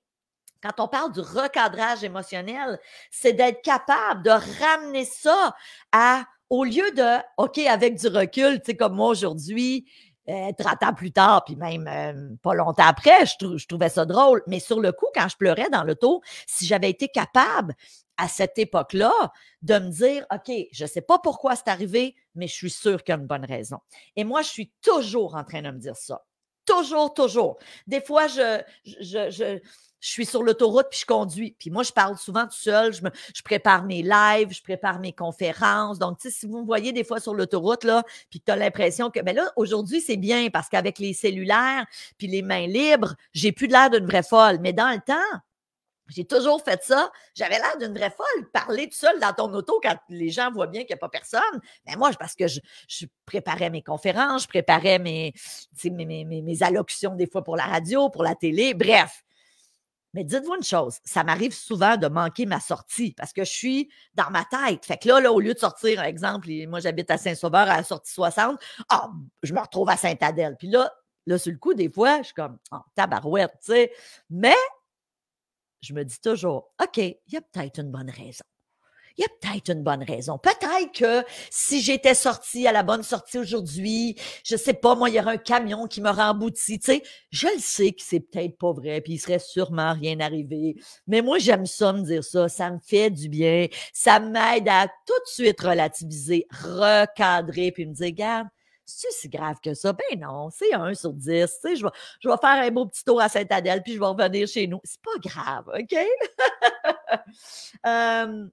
[SPEAKER 1] quand on parle du recadrage émotionnel, c'est d'être capable de ramener ça à, au lieu de, OK, avec du recul, tu sais, comme moi aujourd'hui, euh, 30 ans plus tard, puis même euh, pas longtemps après, je, je, trouvais ça drôle. Mais sur le coup, quand je pleurais dans l'auto, si j'avais été capable à cette époque-là de me dire, OK, je ne sais pas pourquoi c'est arrivé, mais je suis sûre qu'il y a une bonne raison. Et moi, je suis toujours en train de me dire ça. Toujours, toujours. Des fois, je, je, je, je suis sur l'autoroute puis je conduis. Puis moi, je parle souvent tout seul. Je, me, je prépare mes lives, je prépare mes conférences. Donc, si vous me voyez des fois sur l'autoroute, là, puis tu as l'impression que, ben là, aujourd'hui, c'est bien parce qu'avec les cellulaires puis les mains libres, j'ai plus l'air d'une vraie folle. Mais dans le temps, j'ai toujours fait ça. J'avais l'air d'une vraie folle. Parler tout seul dans ton auto quand les gens voient bien qu'il n'y a pas personne. Mais moi, parce que je, préparais mes conférences, je préparais mes, mes, allocutions des fois pour la radio, pour la télé, bref. Mais dites-vous une chose, ça m'arrive souvent de manquer ma sortie parce que je suis dans ma tête. Fait que là, là au lieu de sortir, par exemple, moi j'habite à Saint-Sauveur à la sortie 60, ah, je me retrouve à Saint-Adèle. Puis là, là, sur le coup, des fois, je suis comme, oh, tabarouette, tu sais. Mais je me dis toujours, OK, il y a peut-être une bonne raison. Il y a peut-être une bonne raison. Peut-être que si j'étais sortie à la bonne sortie aujourd'hui, je sais pas, moi, il y aurait un camion qui me embouti. Tu sais, je le sais que c'est peut-être pas vrai, puis il serait sûrement rien arrivé. Mais moi, j'aime ça me dire ça. Ça me fait du bien. Ça m'aide à tout de suite relativiser, recadrer, puis me dire, garde, c'est si grave que ça. Ben non, c'est un sur 10. Tu sais, je vais, je vais faire un beau petit tour à saint adèle puis je vais revenir chez nous. C'est pas grave, OK? euh,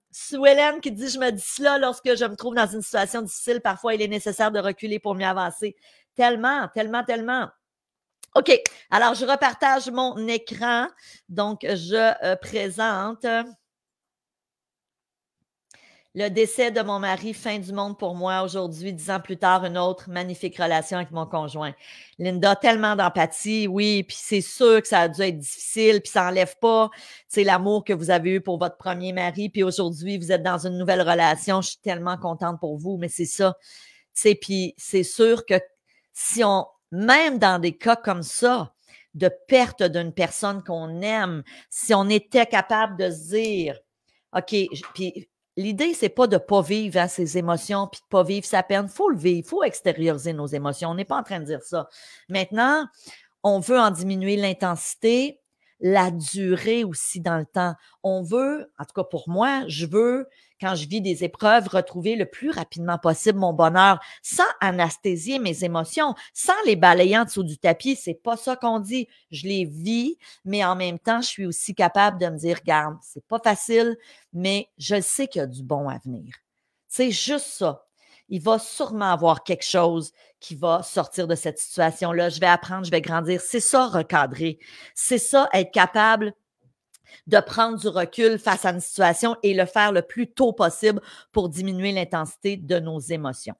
[SPEAKER 1] Hélène qui dit Je me dis cela lorsque je me trouve dans une situation difficile. Parfois, il est nécessaire de reculer pour mieux avancer. Tellement, tellement, tellement. OK. Alors, je repartage mon écran. Donc, je euh, présente. Le décès de mon mari, fin du monde pour moi. Aujourd'hui, dix ans plus tard, une autre magnifique relation avec mon conjoint. Linda, tellement d'empathie, oui, puis c'est sûr que ça a dû être difficile, puis ça n'enlève pas, c'est l'amour que vous avez eu pour votre premier mari, puis aujourd'hui, vous êtes dans une nouvelle relation. Je suis tellement contente pour vous, mais c'est ça. Tu puis c'est sûr que si on, même dans des cas comme ça, de perte d'une personne qu'on aime, si on était capable de se dire, OK, puis l'idée, c'est pas de pas vivre à ses émotions puis de pas vivre sa peine. Faut le vivre, faut extérioriser nos émotions. On n'est pas en train de dire ça. Maintenant, on veut en diminuer l'intensité, la durée aussi dans le temps. On veut, en tout cas pour moi, je veux quand je vis des épreuves, retrouver le plus rapidement possible mon bonheur sans anesthésier mes émotions, sans les balayer en dessous du tapis. C'est pas ça qu'on dit. Je les vis, mais en même temps, je suis aussi capable de me dire, regarde, c'est pas facile, mais je sais qu'il y a du bon à venir. C'est juste ça il va sûrement avoir quelque chose qui va sortir de cette situation-là. Je vais apprendre, je vais grandir. C'est ça, recadrer. C'est ça, être capable de prendre du recul face à une situation et le faire le plus tôt possible pour diminuer l'intensité de nos émotions.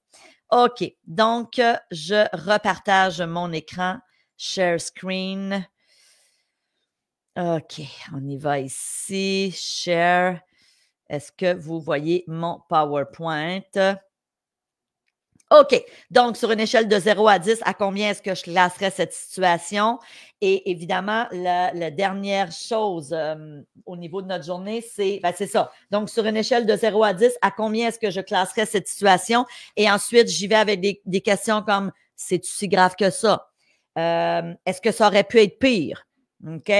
[SPEAKER 1] OK, donc euh, je repartage mon écran, share screen. OK, on y va ici, share. Est-ce que vous voyez mon PowerPoint? OK. Donc, sur une échelle de 0 à 10, à combien est-ce que je classerais cette situation? Et évidemment, la, dernière chose euh, au niveau de notre journée, c'est ben, c'est ça. Donc, sur une échelle de 0 à 10, à combien est-ce que je classerais cette situation? Et ensuite, j'y vais avec des, questions comme c'est-tu si grave que ça? Euh, est-ce que ça aurait pu être pire? OK?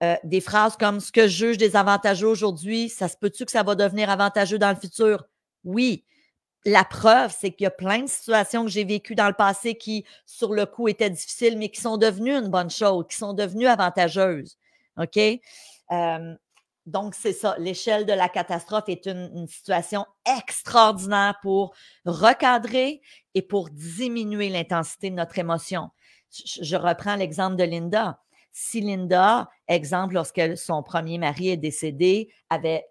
[SPEAKER 1] Euh, des phrases comme ce que je juge désavantageux aujourd'hui, ça se peut-tu que ça va devenir avantageux dans le futur? Oui la preuve, c'est qu'il y a plein de situations que j'ai vécues dans le passé qui, sur le coup, étaient difficiles, mais qui sont devenues une bonne chose, qui sont devenues avantageuses. OK? Euh, donc, c'est ça. L'échelle de la catastrophe est une, situation extraordinaire pour recadrer et pour diminuer l'intensité de notre émotion. Je, je reprends l'exemple de Linda. Si Linda, exemple, lorsque son premier mari est décédé, avait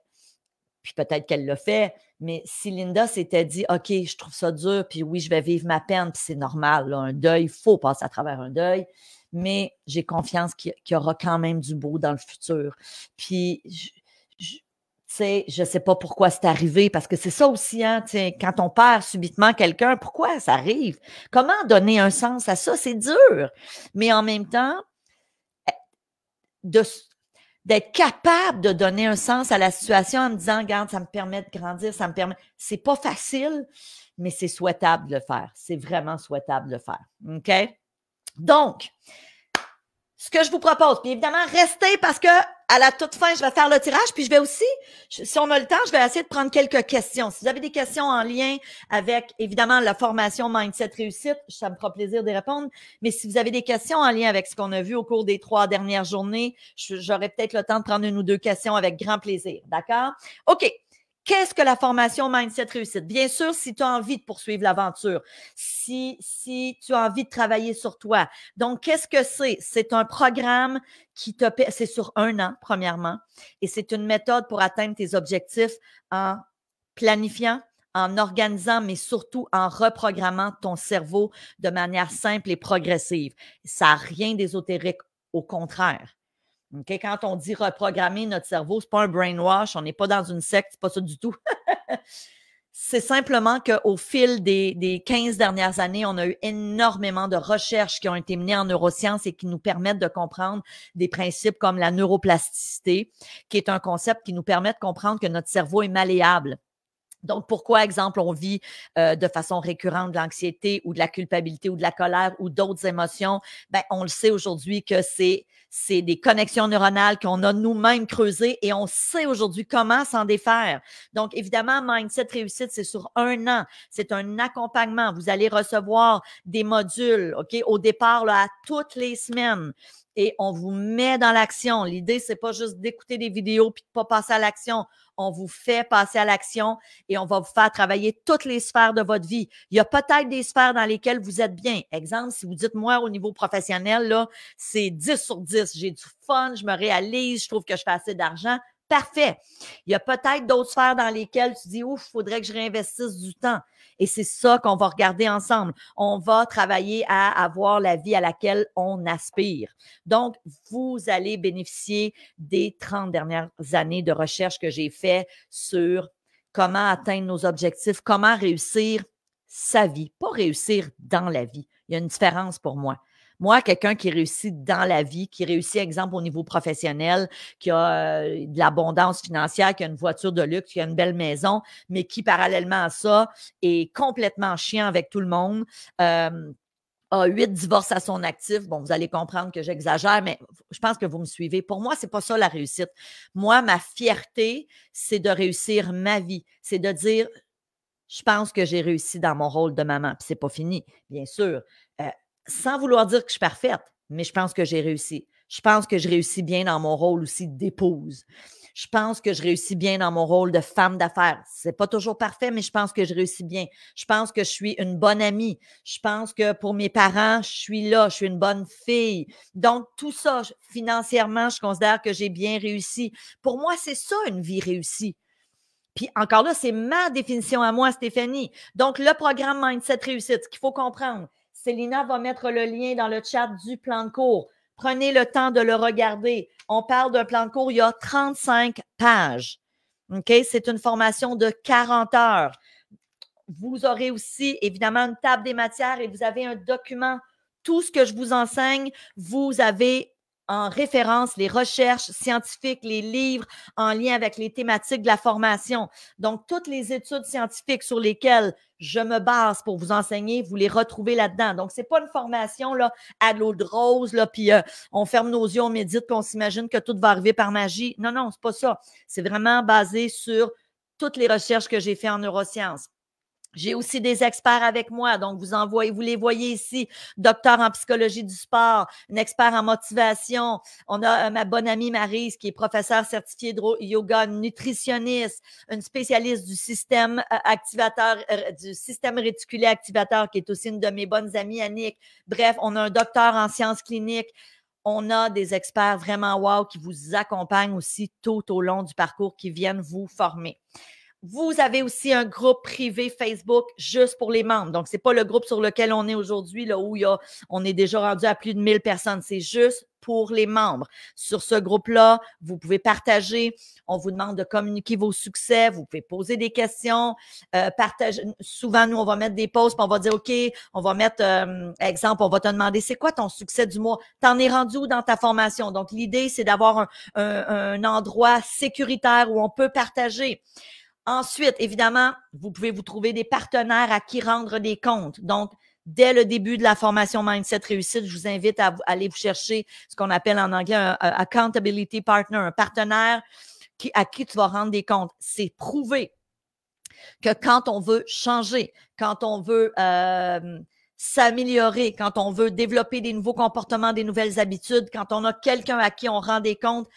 [SPEAKER 1] puis peut-être qu'elle l'a fait, mais si Linda s'était dit, OK, je trouve ça dur, puis oui, je vais vivre ma peine, puis c'est normal, un deuil, il faut passer à travers un deuil, mais j'ai confiance qu'il y, aura quand même du beau dans le futur. Puis, tu sais, je sais pas pourquoi c'est arrivé, parce que c'est ça aussi, hein, quand on perd subitement quelqu'un, pourquoi ça arrive? Comment donner un sens à ça? C'est dur. Mais en même temps, eh, de, d'être capable de donner un sens à la situation en me disant, regarde, ça me permet de grandir, ça me permet. C'est pas facile, mais c'est souhaitable de le faire. C'est vraiment souhaitable de le faire. OK? Donc, ce que je vous propose. Puis évidemment, restez parce que à la toute fin, je vais faire le tirage, puis je vais aussi, si on a le temps, je vais essayer de prendre quelques questions. Si vous avez des questions en lien avec, évidemment, la formation Mindset Réussite, ça me fera plaisir d'y répondre. Mais si vous avez des questions en lien avec ce qu'on a vu au cours des trois dernières journées, j'aurai peut-être le temps de prendre une ou deux questions avec grand plaisir. D'accord? OK. Qu'est-ce que la formation Mindset Réussite? Bien sûr, si tu as envie de poursuivre l'aventure, si, si tu as envie de travailler sur toi. Donc, qu'est-ce que c'est? C'est un programme qui te c'est sur un an, premièrement, et c'est une méthode pour atteindre tes objectifs en planifiant, en organisant, mais surtout en reprogrammant ton cerveau de manière simple et progressive. Ça n'a rien d'ésotérique, au contraire. Quand on dit reprogrammer notre cerveau, ce n'est pas un brainwash, on n'est pas dans une secte, n'est pas ça du tout. c'est simplement qu'au fil des, 15 dernières années, on a eu énormément de recherches qui ont été menées en neurosciences et qui nous permettent de comprendre des principes comme la neuroplasticité, qui est un concept qui nous permet de comprendre que notre cerveau est malléable. Donc, pourquoi, exemple, on vit euh, de façon récurrente de l'anxiété ou de la culpabilité ou de la colère ou d'autres émotions? Ben, on le sait aujourd'hui que c'est c'est des connexions neuronales qu'on a nous-mêmes creusées et on sait aujourd'hui comment s'en défaire. Donc, évidemment, Mindset Réussite, c'est sur un an. C'est un accompagnement. Vous allez recevoir des modules, au départ, là, à toutes les semaines et on vous met dans l'action. L'idée, c'est pas juste d'écouter des vidéos puis de pas passer à l'action. On vous fait passer à l'action et on va vous faire travailler toutes les sphères de votre vie. Il y a peut-être des sphères dans lesquelles vous êtes bien. Exemple, si vous dites, moi, au niveau professionnel, là, c'est 10 sur 10. J'ai du fun, je me réalise, je trouve que je fais assez d'argent. Parfait. Il y a peut-être d'autres sphères dans lesquelles tu dis, ouf, il faudrait que je réinvestisse du temps. Et c'est ça qu'on va regarder ensemble. On va travailler à avoir la vie à laquelle on aspire. Donc, vous allez bénéficier des 30 dernières années de recherche que j'ai fait sur comment atteindre nos objectifs, comment réussir sa vie, pas réussir dans la vie. Il y a une différence pour moi. Moi, quelqu'un qui réussit dans la vie, qui réussit, exemple, au niveau professionnel, qui a euh, de l'abondance financière, qui a une voiture de luxe, qui a une belle maison, mais qui, parallèlement à ça, est complètement chiant avec tout le monde. a huit divorces à son actif. Bon, vous allez comprendre que j'exagère, mais je pense que vous me suivez. Pour moi, c'est pas ça la réussite. Moi, ma fierté, c'est de réussir ma vie. C'est de dire, je pense que j'ai réussi dans mon rôle de maman. Puis c'est pas fini, bien sûr. Euh, sans vouloir dire que je suis parfaite, mais je pense que j'ai réussi. Je pense que je réussis bien dans mon rôle aussi d'épouse. Je pense que je réussis bien dans mon rôle de femme d'affaires. C'est pas toujours parfait, mais je pense que je réussis bien. Je pense que je suis une bonne amie. Je pense que pour mes parents, je suis là. Je suis une bonne fille. Donc, tout ça, financièrement, je considère que j'ai bien réussi. Pour moi, c'est ça une vie réussie. Puis encore là, c'est ma définition à moi, Stéphanie. Donc, le programme Mindset Réussite, ce qu'il faut comprendre, Célina va mettre le lien dans le chat du plan de cours. Prenez le temps de le regarder. On parle d'un plan de cours, il y a 35 pages. C'est une formation de 40 heures. Vous aurez aussi, évidemment, une table des matières et vous avez un document. Tout ce que je vous enseigne, vous avez en référence les recherches scientifiques, les livres en lien avec les thématiques de la formation. Donc, toutes les études scientifiques sur lesquelles je me base pour vous enseigner, vous les retrouvez là-dedans. Donc, c'est pas une formation là, à l'eau de rose, là, puis euh, on ferme nos yeux, on médite, qu'on on s'imagine que tout va arriver par magie. Non, non, c'est pas ça. C'est vraiment basé sur toutes les recherches que j'ai faites en neurosciences j'ai aussi des experts avec moi, donc vous envoyez, vous les voyez ici, docteur en psychologie du sport, un expert en motivation. On a euh, ma bonne amie Marise qui est professeure certifiée de yoga, nutritionniste, une spécialiste du système euh, activateur, euh, du système réticulé activateur qui est aussi une de mes bonnes amies, Annick. Bref, on a un docteur en sciences cliniques. On a des experts vraiment wow qui vous accompagnent aussi tout au long du parcours, qui viennent vous former. Vous avez aussi un groupe privé Facebook juste pour les membres. Donc, c'est pas le groupe sur lequel on est aujourd'hui, là où il y a, on est déjà rendu à plus de 1000 personnes. C'est juste pour les membres. Sur ce groupe-là, vous pouvez partager. On vous demande de communiquer vos succès. Vous pouvez poser des questions. Euh, partager. Souvent, nous, on va mettre des posts, puis on va dire, OK, on va mettre, euh, exemple, on va te demander, c'est quoi ton succès du mois? T'en es rendu où dans ta formation? Donc, l'idée, c'est d'avoir un, un endroit sécuritaire où on peut partager. Ensuite, évidemment, vous pouvez vous trouver des partenaires à qui rendre des comptes. Donc, dès le début de la formation Mindset Réussite, je vous invite à, aller vous chercher ce qu'on appelle en anglais un, accountability partner, un partenaire à qui tu vas rendre des comptes. C'est prouvé que quand on veut changer, quand on veut euh, s'améliorer, quand on veut développer des nouveaux comportements, des nouvelles habitudes, quand on a quelqu'un à qui on rend des comptes,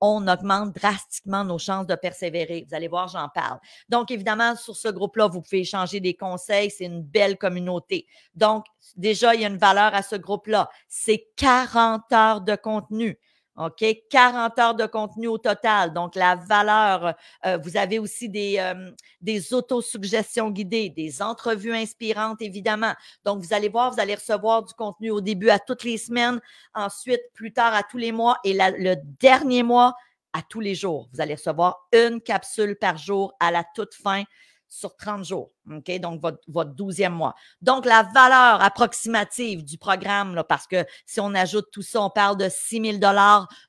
[SPEAKER 1] on augmente drastiquement nos chances de persévérer. Vous allez voir, j'en parle. Donc, évidemment, sur ce groupe-là, vous pouvez échanger des conseils. C'est une belle communauté. Donc, déjà, il y a une valeur à ce groupe-là. C'est 40 heures de contenu. OK? 40 heures de contenu au total. Donc, la valeur. Euh, vous avez aussi des, euh, des autosuggestions guidées, des entrevues inspirantes, évidemment. Donc, vous allez voir, vous allez recevoir du contenu au début à toutes les semaines, ensuite, plus tard à tous les mois et le dernier mois à tous les jours. Vous allez recevoir une capsule par jour à la toute fin sur 30 jours, OK? Donc, votre, votre 12 mois. Donc, la valeur approximative du programme, là, parce que si on ajoute tout ça, on parle de 6 000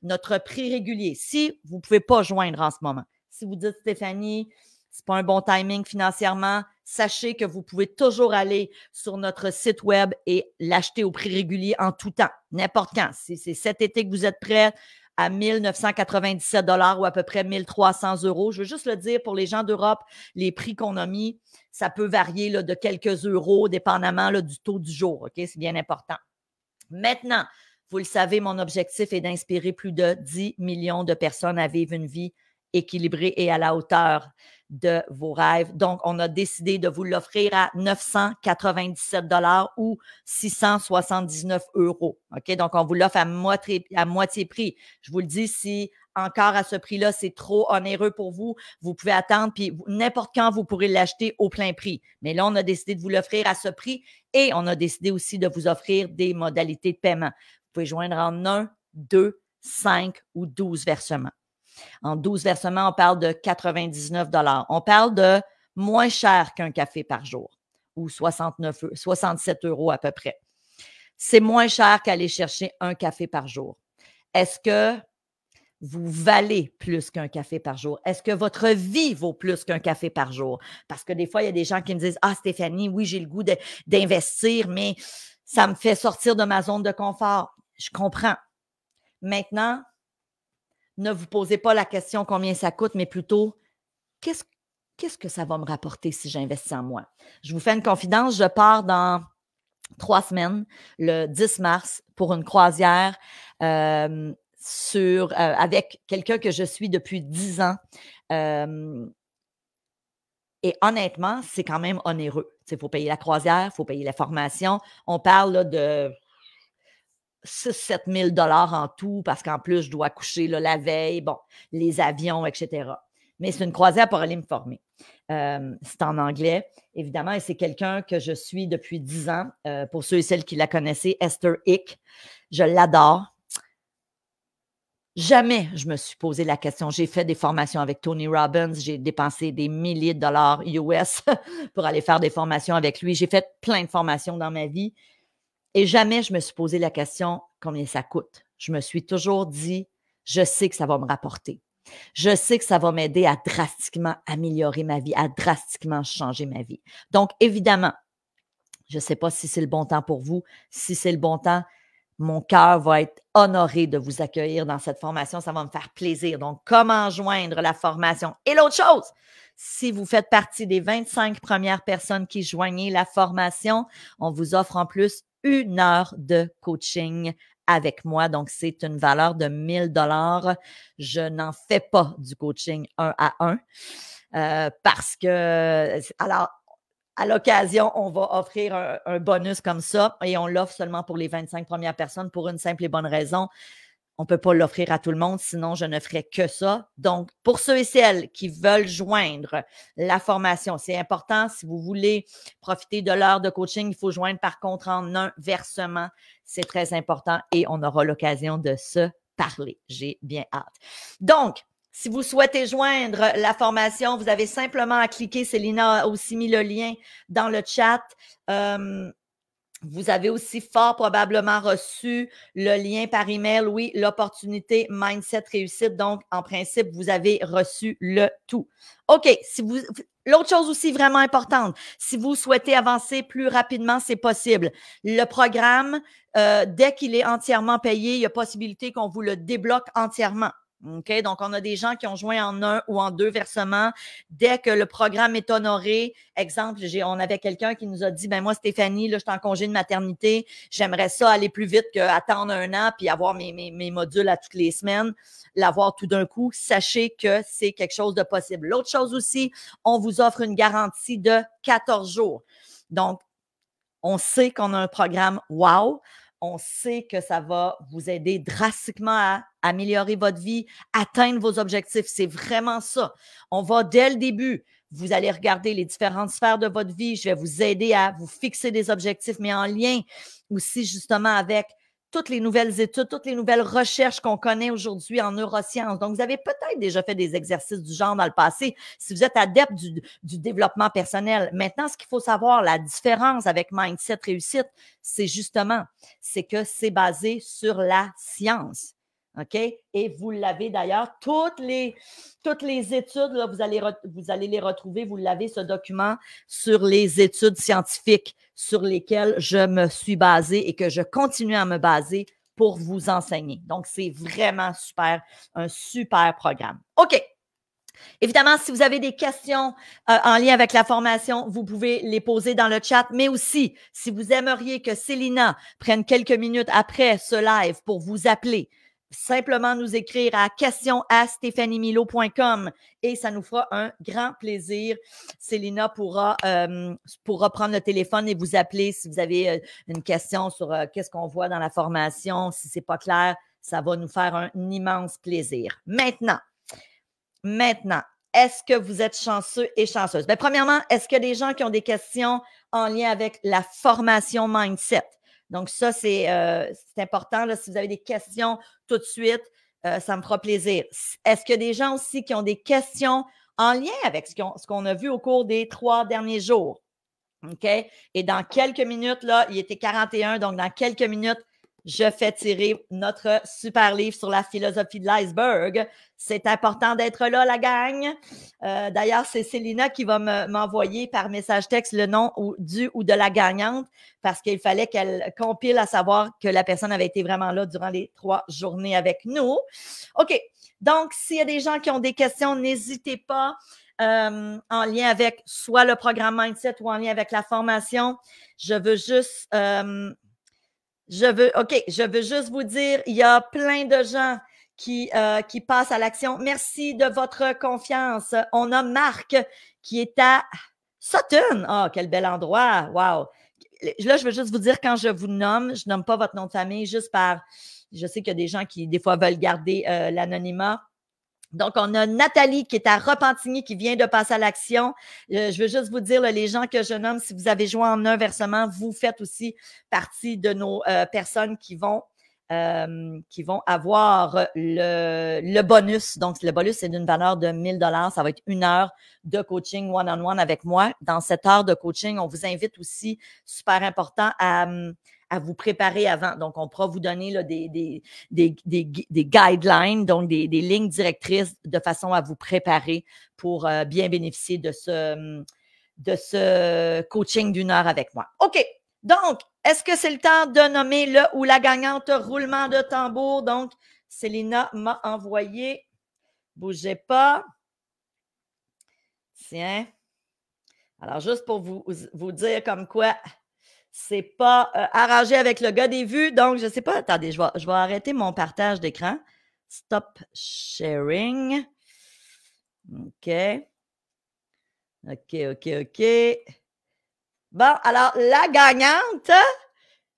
[SPEAKER 1] notre prix régulier. Si vous ne pouvez pas joindre en ce moment, si vous dites, Stéphanie, c'est pas un bon timing financièrement, sachez que vous pouvez toujours aller sur notre site web et l'acheter au prix régulier en tout temps, n'importe quand. Si c'est cet été que vous êtes prêt, à 1997 dollars ou à peu près 1300 euros. Je veux juste le dire pour les gens d'Europe, les prix qu'on a mis, ça peut varier de quelques euros dépendamment du taux du jour. OK? C'est bien important. Maintenant, vous le savez, mon objectif est d'inspirer plus de 10 millions de personnes à vivre une vie équilibrée et à la hauteur de vos rêves. Donc, on a décidé de vous l'offrir à 997 dollars ou 679 euros. OK? Donc, on vous l'offre à moitié, à moitié prix. Je vous le dis, si encore à ce prix-là, c'est trop onéreux pour vous, vous pouvez attendre, puis n'importe quand, vous pourrez l'acheter au plein prix. Mais là, on a décidé de vous l'offrir à ce prix et on a décidé aussi de vous offrir des modalités de paiement. Vous pouvez joindre en un, deux, cinq ou douze versements. En 12 versements, on parle de 99 On parle de moins cher qu'un café par jour ou 69, 67 euros à peu près. C'est moins cher qu'aller chercher un café par jour. Est-ce que vous valez plus qu'un café par jour? Est-ce que votre vie vaut plus qu'un café par jour? Parce que des fois, il y a des gens qui me disent, ah Stéphanie, oui, j'ai le goût d'investir, mais ça me fait sortir de ma zone de confort. Je comprends. Maintenant, ne vous posez pas la question combien ça coûte, mais plutôt qu'est-ce que ça va me rapporter si j'investis en moi? Je vous fais une confidence, je pars dans trois semaines, le 10 mars, pour une croisière euh, sur, euh, avec quelqu'un que je suis depuis dix ans. Euh, et honnêtement, c'est quand même onéreux. Il faut payer la croisière, il faut payer la formation. On parle de 6-7 000 en tout, parce qu'en plus, je dois coucher la veille, bon, les avions, etc. Mais c'est une croisière pour aller me former. Euh, c'est en anglais, évidemment, et c'est quelqu'un que je suis depuis 10 ans. Euh, pour ceux et celles qui la connaissaient, Esther Hick, je l'adore. Jamais je me suis posé la question. J'ai fait des formations avec Tony Robbins, j'ai dépensé des milliers de dollars US pour aller faire des formations avec lui. J'ai fait plein de formations dans ma vie et jamais je me suis posé la question combien ça coûte. Je me suis toujours dit, je sais que ça va me rapporter. Je sais que ça va m'aider à drastiquement améliorer ma vie, à drastiquement changer ma vie. Donc, évidemment, je ne sais pas si c'est le bon temps pour vous. Si c'est le bon temps, mon cœur va être honoré de vous accueillir dans cette formation. Ça va me faire plaisir. Donc, comment joindre la formation? Et l'autre chose, si vous faites partie des 25 premières personnes qui joignent la formation, on vous offre en plus une heure de coaching avec moi. Donc, c'est une valeur de 1000 dollars. Je n'en fais pas du coaching un à un euh, parce que, euh, alors, à l'occasion, on va offrir un, un, bonus comme ça et on l'offre seulement pour les 25 premières personnes pour une simple et bonne raison on ne peut pas l'offrir à tout le monde, sinon je ne ferai que ça. Donc, pour ceux et celles qui veulent joindre la formation, c'est important. Si vous voulez profiter de l'heure de coaching, il faut joindre par contre en un versement. C'est très important et on aura l'occasion de se parler. J'ai bien hâte. Donc, si vous souhaitez joindre la formation, vous avez simplement à cliquer. Célina a aussi mis le lien dans le chat. Euh, vous avez aussi fort probablement reçu le lien par email, oui, l'opportunité mindset réussite. Donc, en principe, vous avez reçu le tout. OK, si vous l'autre chose aussi vraiment importante, si vous souhaitez avancer plus rapidement, c'est possible. Le programme, euh, dès qu'il est entièrement payé, il y a possibilité qu'on vous le débloque entièrement. Donc, on a des gens qui ont joint en un ou en deux versements. Dès que le programme est honoré, exemple, on avait quelqu'un qui nous a dit, ben moi, Stéphanie, là, je suis en congé de maternité, j'aimerais ça aller plus vite qu'attendre un an puis avoir mes, mes, modules à toutes les semaines, l'avoir tout d'un coup. Sachez que c'est quelque chose de possible. L'autre chose aussi, on vous offre une garantie de 14 jours. Donc, on sait qu'on a un programme wow on sait que ça va vous aider drastiquement à améliorer votre vie, atteindre vos objectifs. C'est vraiment ça. On va dès le début. Vous allez regarder les différentes sphères de votre vie. Je vais vous aider à vous fixer des objectifs, mais en lien aussi justement avec toutes les nouvelles études, toutes les nouvelles recherches qu'on connaît aujourd'hui en neurosciences. Donc, vous avez peut-être déjà fait des exercices du genre dans le passé si vous êtes adepte du, du développement personnel. Maintenant, ce qu'il faut savoir, la différence avec Mindset Réussite, c'est justement, c'est que c'est basé sur la science. OK? Et vous l'avez d'ailleurs, toutes les, toutes les études, là, vous, allez les retrouver, vous l'avez, ce document sur les études scientifiques sur lesquelles je me suis basée et que je continue à me baser pour vous enseigner. Donc, c'est vraiment super, un super programme. OK. Évidemment, si vous avez des questions euh, en lien avec la formation, vous pouvez les poser dans le chat, mais aussi si vous aimeriez que Célina prenne quelques minutes après ce live pour vous appeler, simplement nous écrire à question et ça nous fera un grand plaisir. Célina pourra, euh, pourra prendre le téléphone et vous appeler si vous avez euh, une question sur euh, qu'est-ce qu'on voit dans la formation, si c'est pas clair, ça va nous faire un immense plaisir. Maintenant, maintenant, est-ce que vous êtes chanceux et chanceuse? Ben, premièrement, est-ce que des gens qui ont des questions en lien avec la formation mindset? Donc, ça, c'est euh, important. si vous avez des questions tout de suite, euh, ça me fera plaisir. Est-ce qu'il y a des gens aussi qui ont des questions en lien avec ce qu'on a vu au cours des trois derniers jours? OK? Et dans quelques minutes, là, il était 41, donc dans quelques minutes, je fais tirer notre super livre sur la philosophie de l'iceberg. C'est important d'être là, la gang. Euh, d'ailleurs, c'est Célina qui va m'envoyer par message texte le nom du ou de la gagnante parce qu'il fallait qu'elle compile à savoir que la personne avait été vraiment là durant les trois journées avec nous. OK. Donc, s'il y a des gens qui ont des questions, n'hésitez pas. Euh, en lien avec soit le programme Mindset ou en lien avec la formation. Je veux juste euh, je veux, OK, je veux juste vous dire, il y a plein de gens qui, euh, qui passent à l'action. Merci de votre confiance. On a Marc qui est à Sutton. Oh, quel bel endroit. Wow. Là, je veux juste vous dire, quand je vous nomme, je nomme pas votre nom de famille, juste par, je sais qu'il y a des gens qui, des fois, veulent garder euh, l'anonymat. Donc, on a Nathalie qui est à Repentigny qui vient de passer à l'action. Euh, je veux juste vous dire, les gens que je nomme, si vous avez joué en inversement, vous faites aussi partie de nos euh, personnes qui vont euh, qui vont avoir le, bonus. Donc, le bonus, c'est d'une valeur de 1000 dollars. Ça va être une heure de coaching one -on -one avec moi. Dans cette heure de coaching, on vous invite aussi, super important, à hum, à vous préparer avant. Donc, on pourra vous donner là, des, guidelines, donc des, lignes directrices de façon à vous préparer pour euh, bien bénéficier de ce, hum, de ce coaching d'une heure avec moi. OK. Donc, est-ce que c'est le temps de nommer le ou la gagnante roulement de tambour? Donc, Célina m'a envoyé. Bougez pas. Tiens. Alors, juste pour vous, vous dire comme quoi c'est pas euh, arrangé avec le gars des vues. Donc, je sais pas. Attendez, je vais, je vais arrêter mon partage d'écran. Stop sharing. OK. OK, OK, OK. Bon, alors, la gagnante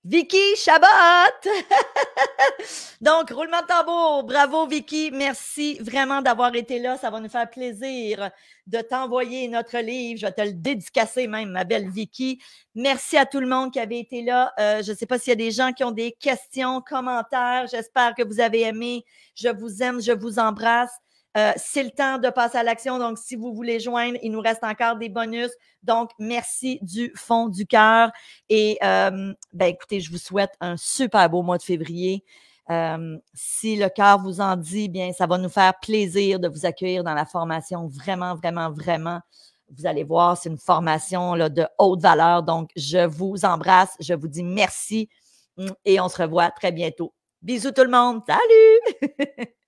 [SPEAKER 1] Vicky Chabot! Donc, roulement de tambour. Bravo, Vicky. Merci vraiment d'avoir été là. Ça va nous faire plaisir de t'envoyer notre livre. Je vais te le dédicacer même, ma belle Vicky. Merci à tout le monde qui avait été là. Euh, je ne sais pas s'il y a des gens qui ont des questions, commentaires. J'espère que vous avez aimé. Je vous aime, je vous embrasse. Euh, c'est le temps de passer à l'action. Donc, si vous voulez joindre, il nous reste encore des bonus. Donc, merci du fond du cœur. Et euh, ben, écoutez, je vous souhaite un super beau mois de février. Euh, si le cœur vous en dit, bien, ça va nous faire plaisir de vous accueillir dans la formation. Vraiment, vraiment, vraiment. Vous allez voir, c'est une formation là, de haute valeur. Donc, je vous embrasse, je vous dis merci et on se revoit très bientôt. Bisous tout le monde. Salut!